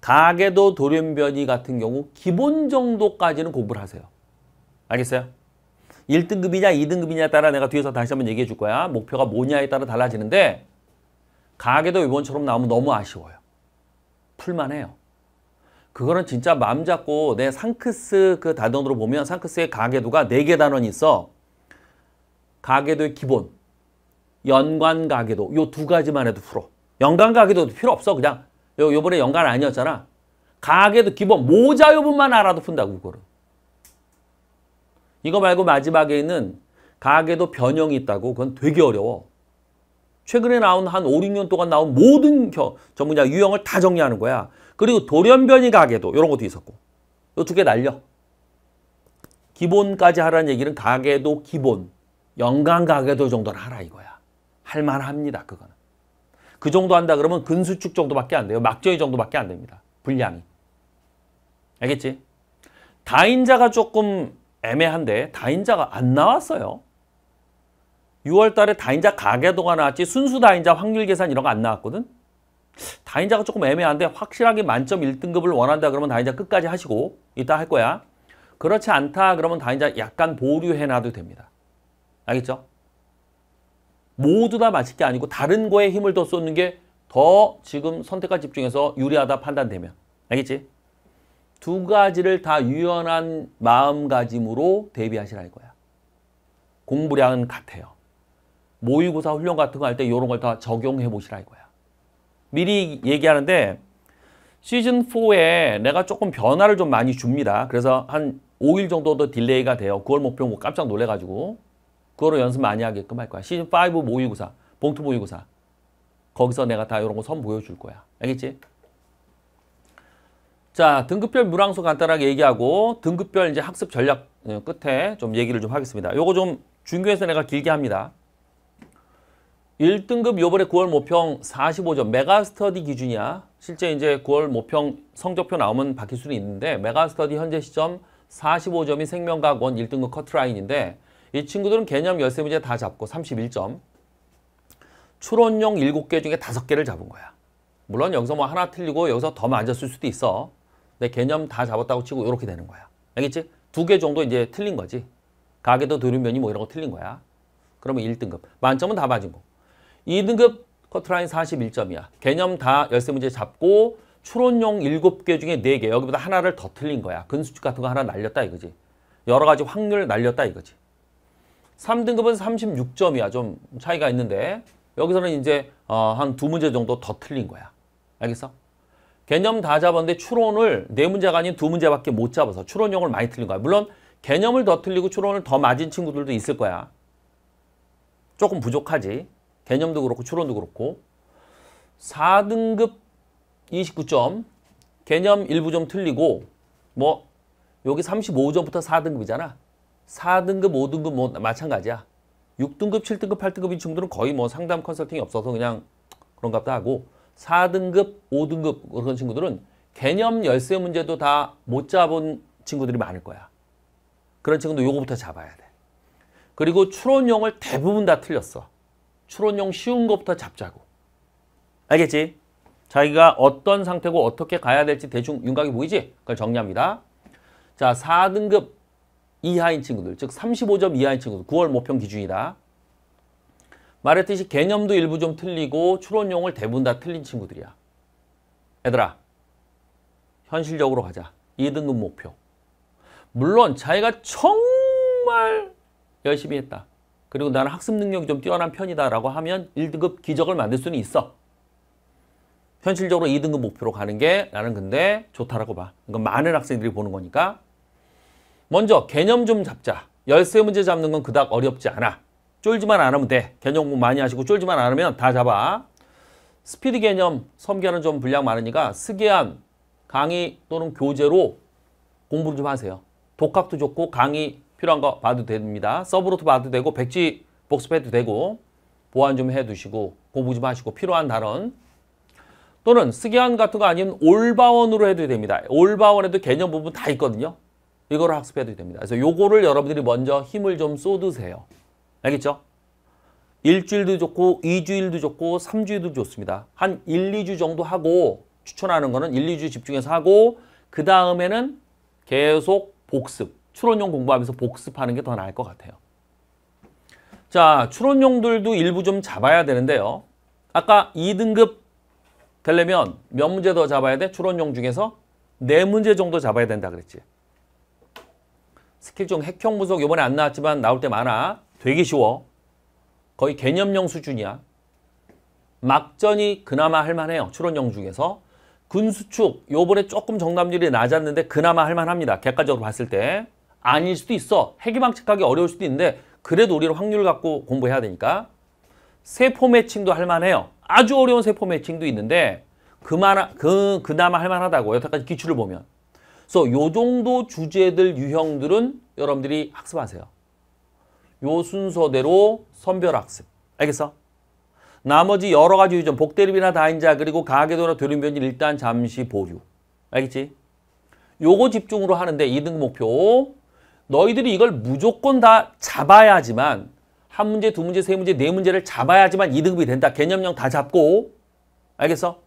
[SPEAKER 1] 가계도 돌연변이 같은 경우 기본 정도까지는 공부를 하세요. 알겠어요? 1등급이냐 2등급이냐에 따라 내가 뒤에서 다시 한번 얘기해 줄 거야. 목표가 뭐냐에 따라 달라지는데 가계도 이번처럼 나오면 너무 아쉬워요. 풀만해요. 그거는 진짜 맘 잡고 내 상크스 그 단원으로 보면 상크스의 가계도가 4개 단원이 있어. 가계도의 기본, 연관 가계도 요 두 가지만 해도 풀어. 연관 가계도도 필요 없어 그냥. 요 요번에 연관 아니었잖아. 가계도 기본 모자 요분만 알아도 푼다고 그거를. 이거 말고 마지막에 있는 가계도 변형이 있다고 그건 되게 어려워. 최근에 나온 한 5, 6년 동안 나온 모든 겨, 전문가 유형을 다 정리하는 거야. 그리고 돌연변이 가게도 이런 것도 있었고 이 두 개 날려. 기본까지 하라는 얘기는 가게도 기본, 연간 가게도 정도는 하라 이거야. 할만합니다. 그거는. 그 정도 한다 그러면 근수축 정도밖에 안 돼요. 막전이 정도밖에 안 됩니다. 분량이. 알겠지? 다인자가 조금 애매한데 다인자가 안 나왔어요. 6월 달에 다인자 가계도가 나왔지 순수 다인자 확률 계산 이런 거 안 나왔거든. 다인자가 조금 애매한데 확실하게 만점 1등급을 원한다 그러면 다인자 끝까지 하시고 이따 할 거야. 그렇지 않다 그러면 다인자 약간 보류해놔도 됩니다. 알겠죠? 모두 다 맞을 게 아니고 다른 거에 힘을 더 쏟는 게 더 지금 선택과 집중해서 유리하다 판단되면. 알겠지? 두 가지를 다 유연한 마음가짐으로 대비하시라는 거야. 공부량은 같아요. 모의고사 훈련 같은 거 할 때 이런 걸 다 적용해 보시라 이거야. 미리 얘기하는데 시즌4에 내가 조금 변화를 좀 많이 줍니다. 그래서 한 5일 정도 더 딜레이가 돼요. 9월 목표 뭐 깜짝 놀래가지고 그거로 연습 많이 하게끔 할 거야. 시즌5 모의고사, 봉투 모의고사 거기서 내가 다 이런 거 선 보여줄 거야. 알겠지? 자, 등급별 물항수 간단하게 얘기하고 등급별 이제 학습 전략 어, 끝에 좀 얘기를 좀 하겠습니다. 요거 좀 중교에서 내가 길게 합니다. 1등급 요번에 9월 모평 45점 메가스터디 기준이야. 실제 이제 9월 모평 성적표 나오면 바뀔 수는 있는데 메가스터디 현재 시점 45점이 생명과학 원 1등급 커트라인인데 이 친구들은 개념 1 3 문제 다 잡고 31점 추론용 7개 중에 5개를 잡은 거야. 물론 여기서 뭐 하나 틀리고 여기서 더 맞았을 수도 있어. 내 개념 다 잡았다고 치고 이렇게 되는 거야. 알겠지? 두 개 정도 이제 틀린 거지. 가게도 들륜면이뭐 이런 거 틀린 거야. 그러면 1등급. 만점은 다 맞은 거. 2등급 커트라인 41점이야. 개념 다 열세 문제 잡고 추론용 7개 중에 4개 여기보다 하나를 더 틀린 거야. 근수축 같은 거 하나 날렸다 이거지. 여러 가지 확률 날렸다 이거지. 3등급은 36점이야. 좀 차이가 있는데 여기서는 이제 어, 한두 문제 정도 더 틀린 거야. 알겠어? 개념 다 잡았는데 추론을 네 문제가 아닌 두 문제밖에 못 잡아서 추론용을 많이 틀린 거야. 물론 개념을 더 틀리고 추론을 더 맞은 친구들도 있을 거야. 조금 부족하지. 개념도 그렇고 추론도 그렇고 4등급 29점 개념 일부 좀 틀리고 뭐 여기 35점부터 4등급이잖아 4등급 5등급 뭐 마찬가지야 6등급 7등급 8등급 인 친구들은 거의 뭐 상담 컨설팅이 없어서 그냥 그런갑다 하고 4등급 5등급 그런 친구들은 개념 열쇠 문제도 다 못 잡은 친구들이 많을 거야 그런 친구도 요거부터 잡아야 돼 그리고 추론용을 대부분 다 틀렸어 추론용 쉬운 것부터 잡자고. 알겠지? 자기가 어떤 상태고 어떻게 가야 될지 대충 윤곽이 보이지? 그걸 정리합니다. 자, 4등급 이하인 친구들, 즉 35점 이하인 친구들, 9월 모평 기준이다. 말했듯이 개념도 일부 좀 틀리고 추론용을 대부분 다 틀린 친구들이야. 얘들아, 현실적으로 가자. 2등급 목표. 물론 자기가 정말 열심히 했다. 그리고 나는 학습 능력이 좀 뛰어난 편이다라고 하면 1등급 기적을 만들 수는 있어. 현실적으로 2등급 목표로 가는 게 나는 근데 좋다라고 봐. 이건 그러니까 많은 학생들이 보는 거니까. 먼저 개념 좀 잡자. 1 3 문제 잡는 건 그닥 어렵지 않아. 쫄지만 않으면 돼. 개념 공부 많이 하시고 쫄지만 않으면다 잡아. 스피드 개념, 섬계는 좀 분량 많으니까 스기한 강의 또는 교재로 공부를 좀 하세요. 독학도 좋고 강의 필요한 거 봐도 됩니다. 서브로도 봐도 되고 백지 복습해도 되고 보완 좀 해두시고 공부 좀 하시고 필요한 단원 또는 스기한 같은 거 아닌 올바원으로 해도 됩니다. 올바원에도 개념 부분 다 있거든요. 이거를 학습해도 됩니다. 그래서 요거를 여러분들이 먼저 힘을 좀 쏟으세요. 알겠죠? 일주일도 좋고 이주일도 좋고 삼주일도 좋습니다. 한 1, 2주 정도 하고 추천하는 거는 1, 2주 집중해서 하고 그 다음에는 계속 복습. 추론용 공부하면서 복습하는 게 더 나을 것 같아요. 자, 추론용들도 일부 좀 잡아야 되는데요. 아까 2등급 되려면 몇 문제 더 잡아야 돼? 추론용 중에서 4문제 정도 잡아야 된다 그랬지. 스킬 중 핵형 분석 요번에 안 나왔지만 나올 때 많아. 되게 쉬워. 거의 개념용 수준이야. 막전이 그나마 할만해요. 추론용 중에서. 군수축 요번에 조금 정답률이 낮았는데 그나마 할만합니다. 객관적으로 봤을 때. 아닐 수도 있어. 핵이 방측하기 어려울 수도 있는데 그래도 우리는 확률 갖고 공부해야 되니까 세포 매칭도 할만해요. 아주 어려운 세포 매칭도 있는데 그만 하그 그나마 할만하다고 여태까지 기출을 보면. 그래서 요 정도 주제들 유형들은 여러분들이 학습하세요. 요 순서대로 선별 학습. 알겠어? 나머지 여러 가지 유전, 복대립이나 다인자 그리고 가계도나 되륜변이 일단 잠시 보류. 알겠지? 요거 집중으로 하는데 2등 목표 너희들이 이걸 무조건 다 잡아야지만 한 문제, 두 문제, 세 문제, 네 문제를 잡아야지만 2등급이 된다. 개념형 다 잡고 알겠어?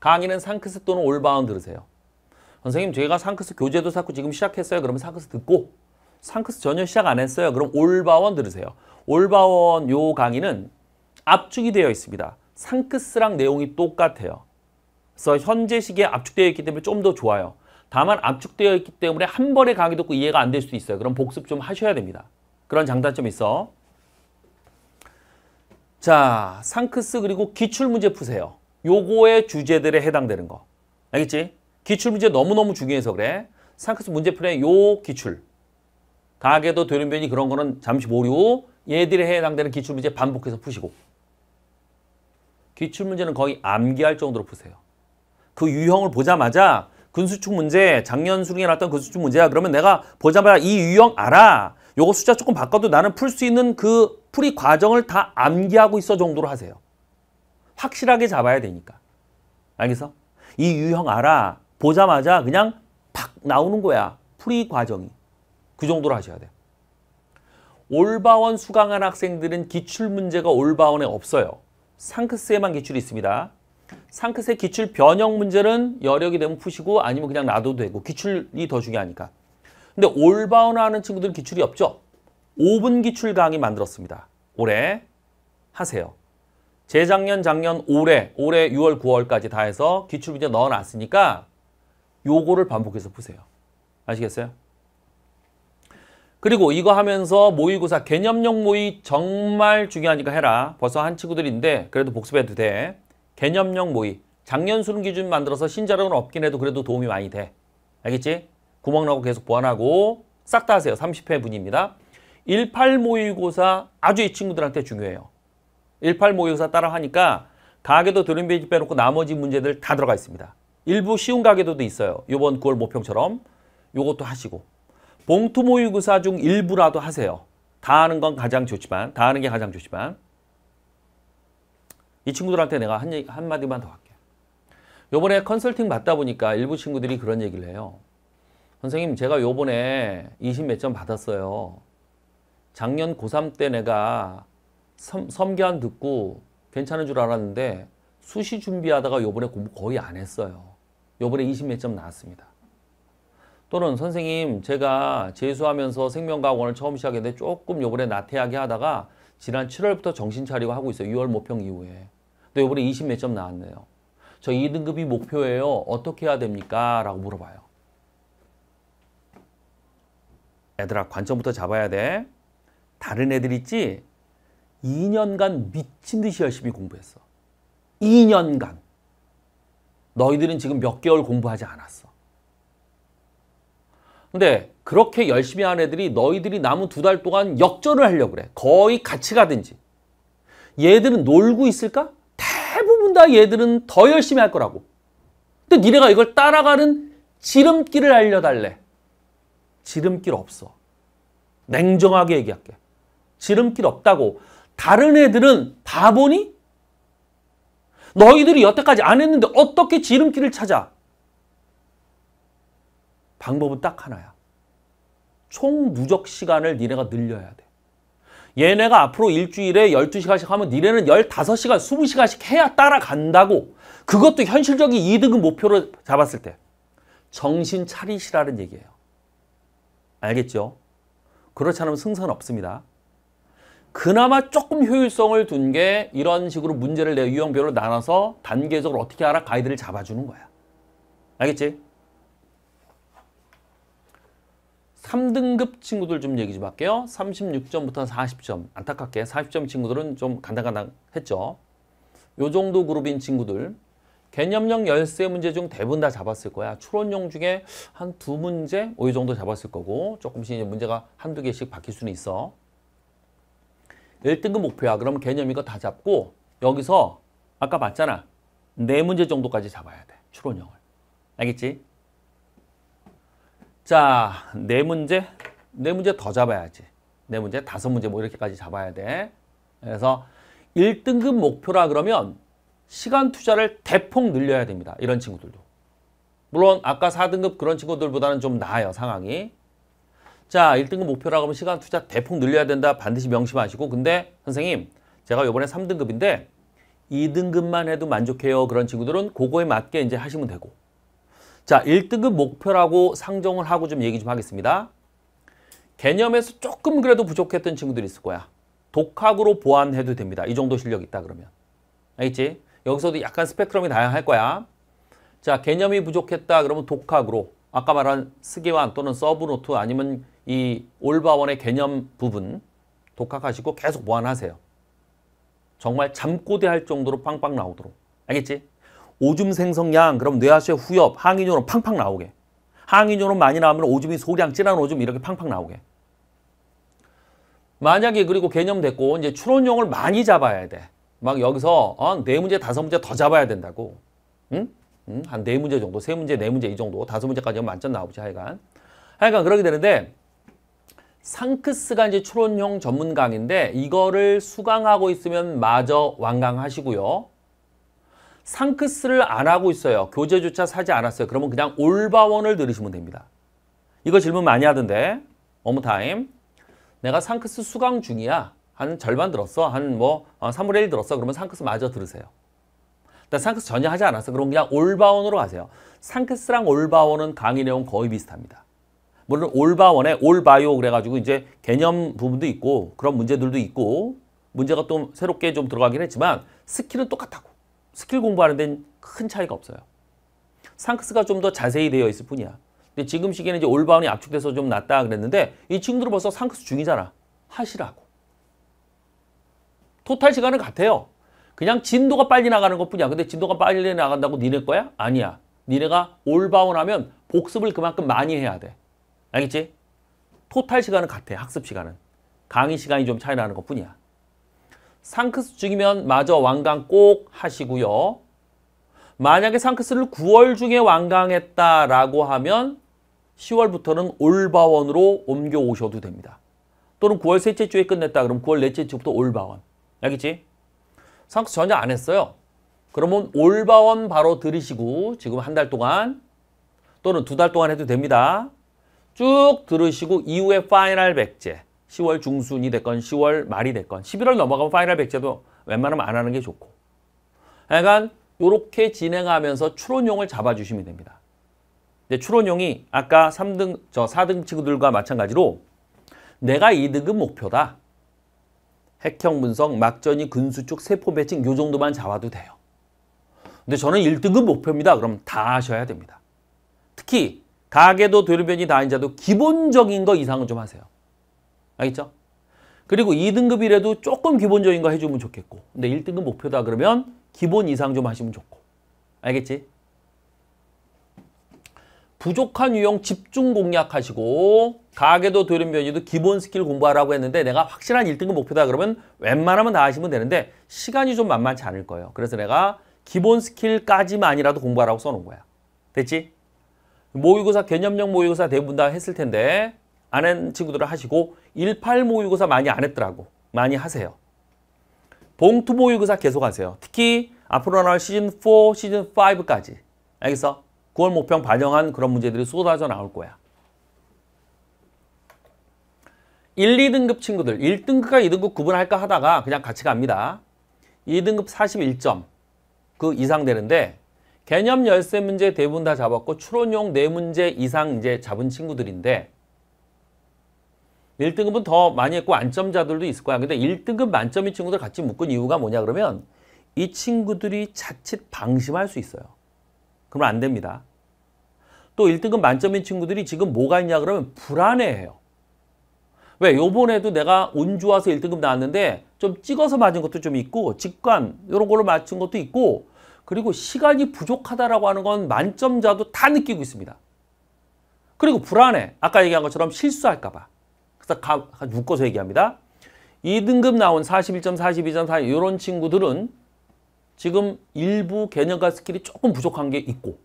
[SPEAKER 1] 강의는 상크스 또는 올바운 들으세요. 선생님 제가 상크스 교재도 샀고 지금 시작했어요. 그러면 상크스 듣고 상크스 전혀 시작 안 했어요. 그럼 올바원 들으세요. 올바원 요 강의는 압축이 되어 있습니다. 상크스랑 내용이 똑같아요. 그래서 현재 시기에 압축되어 있기 때문에 좀 더 좋아요. 다만 압축되어 있기 때문에 한 번에 강의도 없고 이해가 안 될 수도 있어요. 그럼 복습 좀 하셔야 됩니다. 그런 장단점이 있어. 자, 상크스 그리고 기출문제 푸세요. 요거의 주제들에 해당되는 거. 알겠지? 기출문제 너무너무 중요해서 그래. 상크스 문제풀의 요 기출. 가계도 되는변이 그런 거는 잠시 모르고 얘들에 해당되는 기출문제 반복해서 푸시고 기출문제는 거의 암기할 정도로 푸세요. 그 유형을 보자마자 근수축 문제, 작년 수능에 나왔던 근수축 문제야. 그러면 내가 보자마자 이 유형 알아. 요거 숫자 조금 바꿔도 나는 풀 수 있는 그 풀이 과정을 다 암기하고 있어 정도로 하세요. 확실하게 잡아야 되니까. 알겠어? 이 유형 알아. 보자마자 그냥 팍 나오는 거야. 풀이 과정이. 그 정도로 하셔야 돼. 올바원 수강한 학생들은 기출문제가 올바원에 없어요. 상크스에만 기출이 있습니다. 상크세 기출 변형 문제는 여력이 되면 푸시고 아니면 그냥 놔둬도 되고 기출이 더 중요하니까. 근데 올바운 하는 친구들은 기출이 없죠. 5분 기출 강의 만들었습니다. 올해 하세요. 재작년, 작년, 올해, 올해 6월, 9월까지 다 해서 기출 문제 넣어놨으니까 요거를 반복해서 푸세요. 아시겠어요? 그리고 이거 하면서 모의고사 개념형 모의 정말 중요하니까 해라. 벌써 한 친구들인데 그래도 복습해도 돼. 개념형 모의. 작년 수능 기준 만들어서 신자력은 없긴 해도 그래도 도움이 많이 돼. 알겠지? 구멍나고 계속 보완하고 싹 다 하세요. 30회 분입니다. 18 모의고사 아주 이 친구들한테 중요해요. 18 모의고사 따라 하니까 가계도 드림베이지 빼놓고 나머지 문제들 다 들어가 있습니다. 일부 쉬운 가계도도 있어요. 요번 9월 모평처럼 요것도 하시고 봉투 모의고사 중 일부라도 하세요. 다 하는 건 가장 좋지만 다 하는 게 가장 좋지만 이 친구들한테 내가 한, 얘기, 한마디만 더 할게. 요번에 컨설팅 받다 보니까 일부 친구들이 그런 얘기를 해요. 선생님 제가 요번에 20몇 점 받았어요. 작년 고3 때 내가 섬, 섬견 듣고 괜찮은 줄 알았는데 수시 준비하다가 요번에 공부 거의 안 했어요. 요번에 20몇 점 나왔습니다. 또는 선생님 제가 재수하면서 생명과학원을 처음 시작했는데 조금 요번에 나태하게 하다가 지난 7월부터 정신 차리고 하고 있어요. 6월 모평 이후에. 또 이번에 20몇 점 나왔네요. 저 2등급이 목표예요. 어떻게 해야 됩니까? 라고 물어봐요. 애들아 관점부터 잡아야 돼. 다른 애들 있지? 2년간 미친 듯이 열심히 공부했어. 2년간. 너희들은 지금 몇 개월 공부하지 않았어. 근데 그렇게 열심히 한 애들이 너희들이 남은 두 달 동안 역전을 하려고 그래. 거의 같이 가든지. 얘들은 놀고 있을까? 다 얘들은 더 열심히 할 거라고. 근데 니네가 이걸 따라가는 지름길을 알려달래. 지름길 없어. 냉정하게 얘기할게. 지름길 없다고. 다른 애들은 다 보니? 너희들이 여태까지 안 했는데 어떻게 지름길을 찾아? 방법은 딱 하나야. 총 누적 시간을 니네가 늘려야 돼. 얘네가 앞으로 일주일에 12시간씩 하면 니네는 15시간, 20시간씩 해야 따라간다고. 그것도 현실적인 이득은 목표로 잡았을 때. 정신 차리시라는 얘기예요. 알겠죠? 그렇지 않으면 승산 없습니다. 그나마 조금 효율성을 둔 게 이런 식으로 문제를 내 유형별로 나눠서 단계적으로 어떻게 하라 가이드를 잡아주는 거야. 알겠지? 3등급 친구들 좀 얘기 좀 할게요. 36점부터 40점. 안타깝게 40점 친구들은 좀 간당간당했죠. 요 정도 그룹인 친구들. 개념형 열쇠 문제 중 대부분 다 잡았을 거야. 추론형 중에 한 두 문제, 오이 정도 잡았을 거고 조금씩 이제 문제가 한두 개씩 바뀔 수는 있어. 1등급 목표야. 그럼 개념 이거 다 잡고 여기서 아까 봤잖아. 네 문제 정도까지 잡아야 돼. 추론형을. 알겠지? 자, 네 문제, 네 문제 더 잡아야지. 네 문제, 다섯 문제 뭐 이렇게까지 잡아야 돼. 그래서 1등급 목표라 그러면 시간 투자를 대폭 늘려야 됩니다. 이런 친구들도. 물론 아까 4등급 그런 친구들보다는 좀 나아요. 상황이. 자, 1등급 목표라그러면 시간 투자 대폭 늘려야 된다. 반드시 명심하시고. 근데 선생님, 제가 요번에 3등급인데 2등급만 해도 만족해요. 그런 친구들은 그거에 맞게 이제 하시면 되고. 자, 1등급 목표라고 상정을 하고 좀 얘기 좀 하겠습니다. 개념에서 조금 그래도 부족했던 친구들이 있을 거야. 독학으로 보완해도 됩니다. 이 정도 실력 있다 그러면. 알겠지? 여기서도 약간 스펙트럼이 다양할 거야. 자, 개념이 부족했다 그러면 독학으로 아까 말한 스기완 또는 서브노트 아니면 이 올바원의 개념 부분 독학하시고 계속 보완하세요. 정말 잠꼬대 할 정도로 빵빵 나오도록. 알겠지? 오줌 생성량, 그럼 뇌하수의 후엽, 항인효론 팡팡 나오게. 항인효론 많이 나오면 오줌이 소량 진한 오줌 이렇게 팡팡 나오게. 만약에 그리고 개념 됐고 이제 추론용을 많이 잡아야 돼. 막 여기서 어, 네 문제 다섯 문제 더 잡아야 된다고. 응? 응? 한네 문제 정도, 세 문제, 네 문제 이 정도, 다섯 문제까지 하면 만점 나오지 하여간. 하여간 그러게 되는데 상크스가 이제 추론형 전문 강인데 이거를 수강하고 있으면 마저 완강하시고요. 상크스를 안 하고 있어요. 교재조차 사지 않았어요. 그러면 그냥 올바원을 들으시면 됩니다. 이거 질문 많이 하던데. 원모타임. 내가 상크스 수강 중이야. 한 절반 들었어. 한뭐 3분의 어, 1 들었어. 그러면 상크스 마저 들으세요. 나 상크스 전혀 하지 않았어. 그럼 그냥 올바원으로 가세요. 상크스랑 올바원은 강의 내용 거의 비슷합니다. 물론 올바원에 올바이오 그래가지고 이제 개념 부분도 있고 그런 문제들도 있고 문제가 또 새롭게 좀 들어가긴 했지만 스킬은 똑같다고. 스킬 공부하는 데는 큰 차이가 없어요. 상크스가 좀 더 자세히 되어 있을 뿐이야. 근데 지금 시기에는 이제 올바운이 압축돼서 좀 낫다 그랬는데 이 친구들은 벌써 상크스 중이잖아. 하시라고. 토탈 시간은 같아요. 그냥 진도가 빨리 나가는 것뿐이야. 근데 진도가 빨리 나간다고 니네 거야? 아니야. 니네가 올바운 하면 복습을 그만큼 많이 해야 돼. 알겠지? 토탈 시간은 같아. 학습 시간은. 강의 시간이 좀 차이 나는 것뿐이야. 상크스 중이면 마저 완강 꼭 하시고요. 만약에 상크스를 9월 중에 완강했다라고 하면 10월부터는 올바원으로 옮겨 오셔도 됩니다. 또는 9월 셋째 주에 끝냈다 그럼 9월 넷째 주부터 올바원. 알겠지? 상크스 전혀 안 했어요. 그러면 올바원 바로 들으시고 지금 한 달 동안 또는 두 달 동안 해도 됩니다. 쭉 들으시고 이후에 파이널 백제 10월 중순이 됐건 10월 말이 됐건 11월 넘어가면 파이널 백제도 웬만하면 안 하는 게 좋고 약간 이렇게 진행하면서 추론용을 잡아주시면 됩니다. 근데 추론용이 아까 3등, 저 4등 친구들과 마찬가지로 내가 2등급 목표다. 핵형 분석, 막전이 근수축, 세포 배칭 요 정도만 잡아도 돼요. 근데 저는 1등급 목표입니다. 그럼 다 하셔야 됩니다. 특히 가계도, 돌변이, 다인자도 기본적인 거 이상은 좀 하세요. 알겠죠? 그리고 2등급이라도 조금 기본적인 거 해주면 좋겠고 근데 1등급 목표다 그러면 기본 이상 좀 하시면 좋고 알겠지? 부족한 유형 집중 공략하시고 가계도 도련 변이도 기본 스킬 공부하라고 했는데 내가 확실한 1등급 목표다 그러면 웬만하면 다 하시면 되는데 시간이 좀 만만치 않을 거예요. 그래서 내가 기본 스킬까지만이라도 공부하라고 써놓은 거야. 됐지? 모의고사, 개념형 모의고사 대부분 다 했을 텐데 아는 친구들은 하시고 18 모의고사 많이 안 했더라고. 많이 하세요. 봉투 모의고사 계속하세요. 특히 앞으로 나올 시즌4, 시즌5까지. 알겠어? 9월 모평 반영한 그런 문제들이 쏟아져 나올 거야. 1, 2등급 친구들 1등급과 2등급 구분할까 하다가 그냥 같이 갑니다. 2등급 41점 그 이상 되는데 개념 열쇠 문제 대부분 다 잡았고 추론용 4문제 이상 이제 잡은 친구들인데 1등급은 더 많이 했고 안점자들도 있을 거야. 근데 1등급 만점인 친구들 같이 묶은 이유가 뭐냐 그러면 이 친구들이 자칫 방심할 수 있어요. 그러면 안 됩니다. 또 1등급 만점인 친구들이 지금 뭐가 있냐 그러면 불안해해요. 왜? 요번에도 내가 운 좋아서 1등급 나왔는데 좀 찍어서 맞은 것도 좀 있고 직관 이런 걸로 맞춘 것도 있고 그리고 시간이 부족하다라고 하는 건 만점자도 다 느끼고 있습니다. 그리고 불안해. 아까 얘기한 것처럼 실수할까 봐. 그래서 가, 묶어서 얘기합니다. 2등급 나온 41점, 42점, 4 이런 친구들은 지금 일부 개념과 스킬이 조금 부족한 게 있고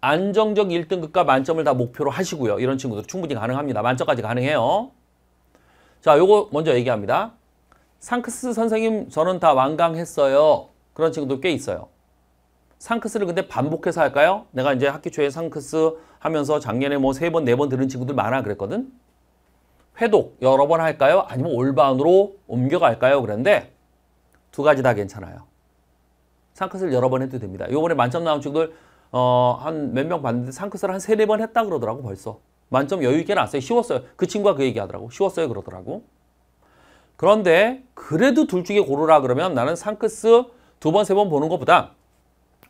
[SPEAKER 1] 안정적 1등급과 만점을 다 목표로 하시고요. 이런 친구들 충분히 가능합니다. 만점까지 가능해요. 자, 요거 먼저 얘기합니다. 상크스 선생님 저는 다 완강했어요. 그런 친구도 꽤 있어요. 상크스를 근데 반복해서 할까요? 내가 이제 학기 초에 상크스 하면서 작년에 뭐 세 번, 네 번 들은 친구들 많아 그랬거든. 회독 여러 번 할까요? 아니면 올반으로 바 옮겨갈까요? 그런데 두 가지 다 괜찮아요. 상크스를 여러 번 해도 됩니다. 요번에 만점 나온 친구들 어, 한 몇 명 봤는데 상크스를 한 세네 번 했다 그러더라고 벌써. 만점 여유 있게 났어요 쉬웠어요. 그 친구가 그 얘기하더라고. 쉬웠어요 그러더라고. 그런데 그래도 둘 중에 고르라 그러면 나는 상크스 두 번, 세 번 보는 것보다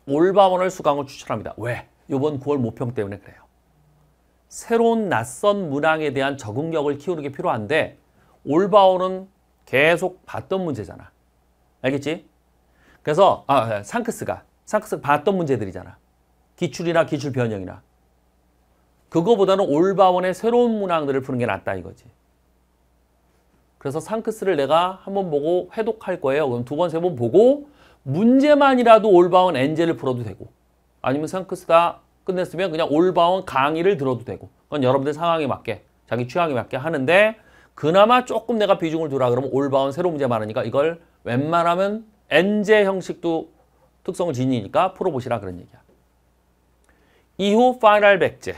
[SPEAKER 1] 올바원을 수강을 추천합니다. 왜? 요번 9월 모평 때문에 그래요. 새로운 낯선 문항에 대한 적응력을 키우는 게 필요한데 올바오는 계속 봤던 문제잖아. 알겠지? 그래서 아, 상크스가 상크스 봤던 문제들이잖아. 기출이나 기출 변형이나. 그거보다는 올바원의 새로운 문항들을 푸는 게 낫다 이거지. 그래서 상크스를 내가 한번 보고 해독할 거예요. 그럼 두 번, 세 번 보고 문제만이라도 올바원 엔젤을 풀어도 되고 아니면 상크스가 끝냈으면 그냥 올바운 강의를 들어도 되고 그건 여러분들 상황에 맞게 자기 취향에 맞게 하는데 그나마 조금 내가 비중을 두라 그러면 올바운 새로 운 문제 많으니까 이걸 웬만하면 엔제 형식도 특성을 지니니까 풀어보시라 그런 얘기야. 이후 파이널 백제.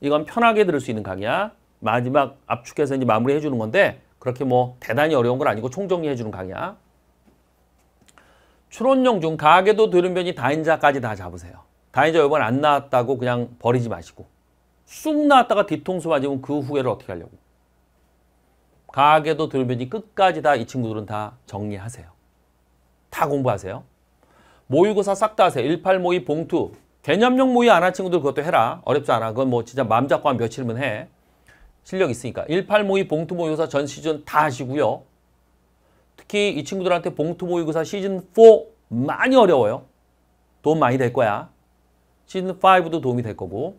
[SPEAKER 1] 이건 편하게 들을 수 있는 강의야. 마지막 압축해서 이제 마무리해 주는 건데 그렇게 뭐 대단히 어려운 건 아니고 총정리해 주는 강의야. 추론용 중 가계도 되는 변이 다인자까지 다 잡으세요. 다인자 요번 안 나왔다고 그냥 버리지 마시고 쑥 나왔다가 뒤통수 맞으면 그 후회를 어떻게 하려고 가게도 들면 끝까지 다 이 친구들은 다 정리하세요 다 공부하세요 모의고사 싹 다 하세요 18 모의 봉투 개념용 모의 안 한 친구들 그것도 해라 어렵지 않아 그건 뭐 진짜 맘 잡고 한 며칠이면 해 실력 있으니까 18 모의 봉투 모의고사 전 시즌 다 하시고요 특히 이 친구들한테 봉투 모의고사 시즌 4 많이 어려워요 돈 많이 될 거야 진5도 도움이 될 거고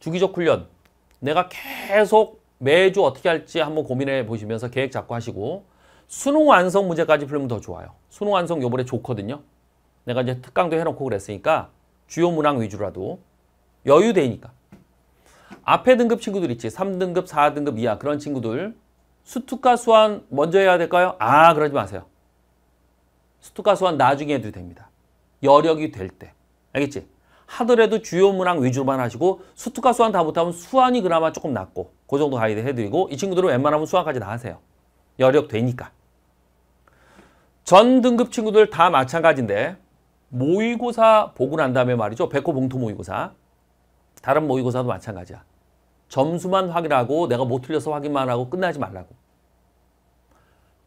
[SPEAKER 1] 주기적 훈련 내가 계속 매주 어떻게 할지 한번 고민해 보시면서 계획 잡고 하시고 수능 완성 문제까지 풀면 더 좋아요. 수능 완성 요번에 좋거든요. 내가 이제 특강도 해놓고 그랬으니까 주요 문항 위주라도 여유되니까 앞에 등급 친구들 있지 3등급, 4등급 이하 그런 친구들 수투가 수완 먼저 해야 될까요? 아 그러지 마세요. 수투가 수완 나중에 해도 됩니다. 여력이 될 때. 알겠지? 하더라도 주요 문항 위주로만 하시고 수특과 수완다 못하면 수완이 그나마 조금 낫고 그 정도 가이드 해드리고 이 친구들은 웬만하면 수완까지다 하세요. 여력 되니까. 전 등급 친구들 다 마찬가지인데 모의고사 보고 난 다음에 말이죠. 백호 봉투 모의고사. 다른 모의고사도 마찬가지야. 점수만 확인하고 내가 못 틀려서 확인만 하고 끝나지 말라고.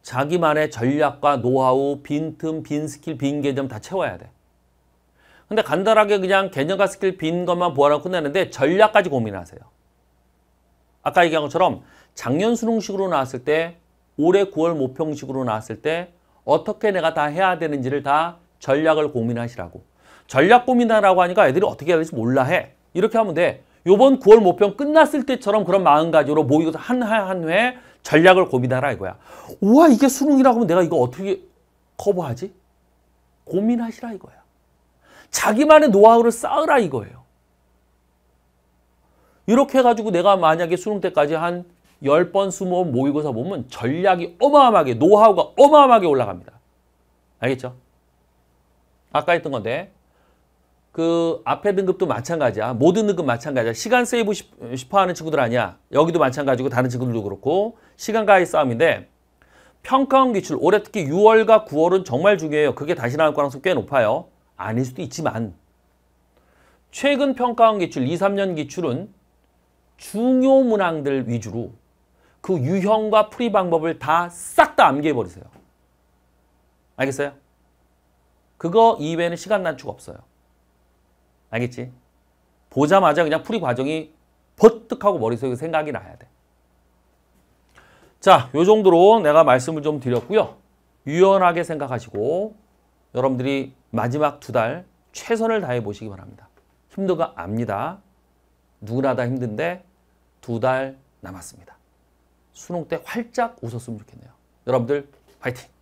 [SPEAKER 1] 자기만의 전략과 노하우, 빈틈, 빈 스킬, 빈 개념 다 채워야 돼. 근데 간단하게 그냥 개념과 스킬 빈 것만 보완하고 끝내는데 전략까지 고민하세요. 아까 얘기한 것처럼 작년 수능식으로 나왔을 때 올해 9월 모평식으로 나왔을 때 어떻게 내가 다 해야 되는지를 다 전략을 고민하시라고. 전략 고민하라고 하니까 애들이 어떻게 해야 될지 몰라 해. 이렇게 하면 돼. 요번 9월 모평 끝났을 때처럼 그런 마음가짐으로 모의고사 한한 회 전략을 고민하라 이거야. 우와 이게 수능이라고 하면 내가 이거 어떻게 커버하지? 고민하시라 이거야. 자기만의 노하우를 쌓으라 이거예요. 이렇게 해가지고 내가 만약에 수능 때까지 한 10번, 수0 모의고사 보면 전략이 어마어마하게, 노하우가 어마어마하게 올라갑니다. 알겠죠? 아까 했던 건데 그 앞에 등급도 마찬가지야. 모든 등급 마찬가지야. 시간 세이브 싶어하는 친구들 아니야. 여기도 마찬가지고 다른 친구들도 그렇고 시간과의 싸움인데 평가원 기출 올해 특히 6월과 9월은 정말 중요해요. 그게 다시 나올 가능성 꽤 높아요. 아닐 수도 있지만 최근 평가원 기출 2, 3년 기출은 중요 문항들 위주로 그 유형과 풀이 방법을 다 싹 다 암기해버리세요. 알겠어요? 그거 이외에는 시간 단축 없어요. 알겠지? 보자마자 그냥 풀이 과정이 버뜩하고 머릿속에 그 생각이 나야 돼. 자, 요 정도로 내가 말씀을 좀 드렸고요. 유연하게 생각하시고 여러분들이 마지막 두 달 최선을 다해 보시기 바랍니다. 힘든 거 압니다. 누구나 다 힘든데 두 달 남았습니다. 수능 때 활짝 웃었으면 좋겠네요. 여러분들 화이팅!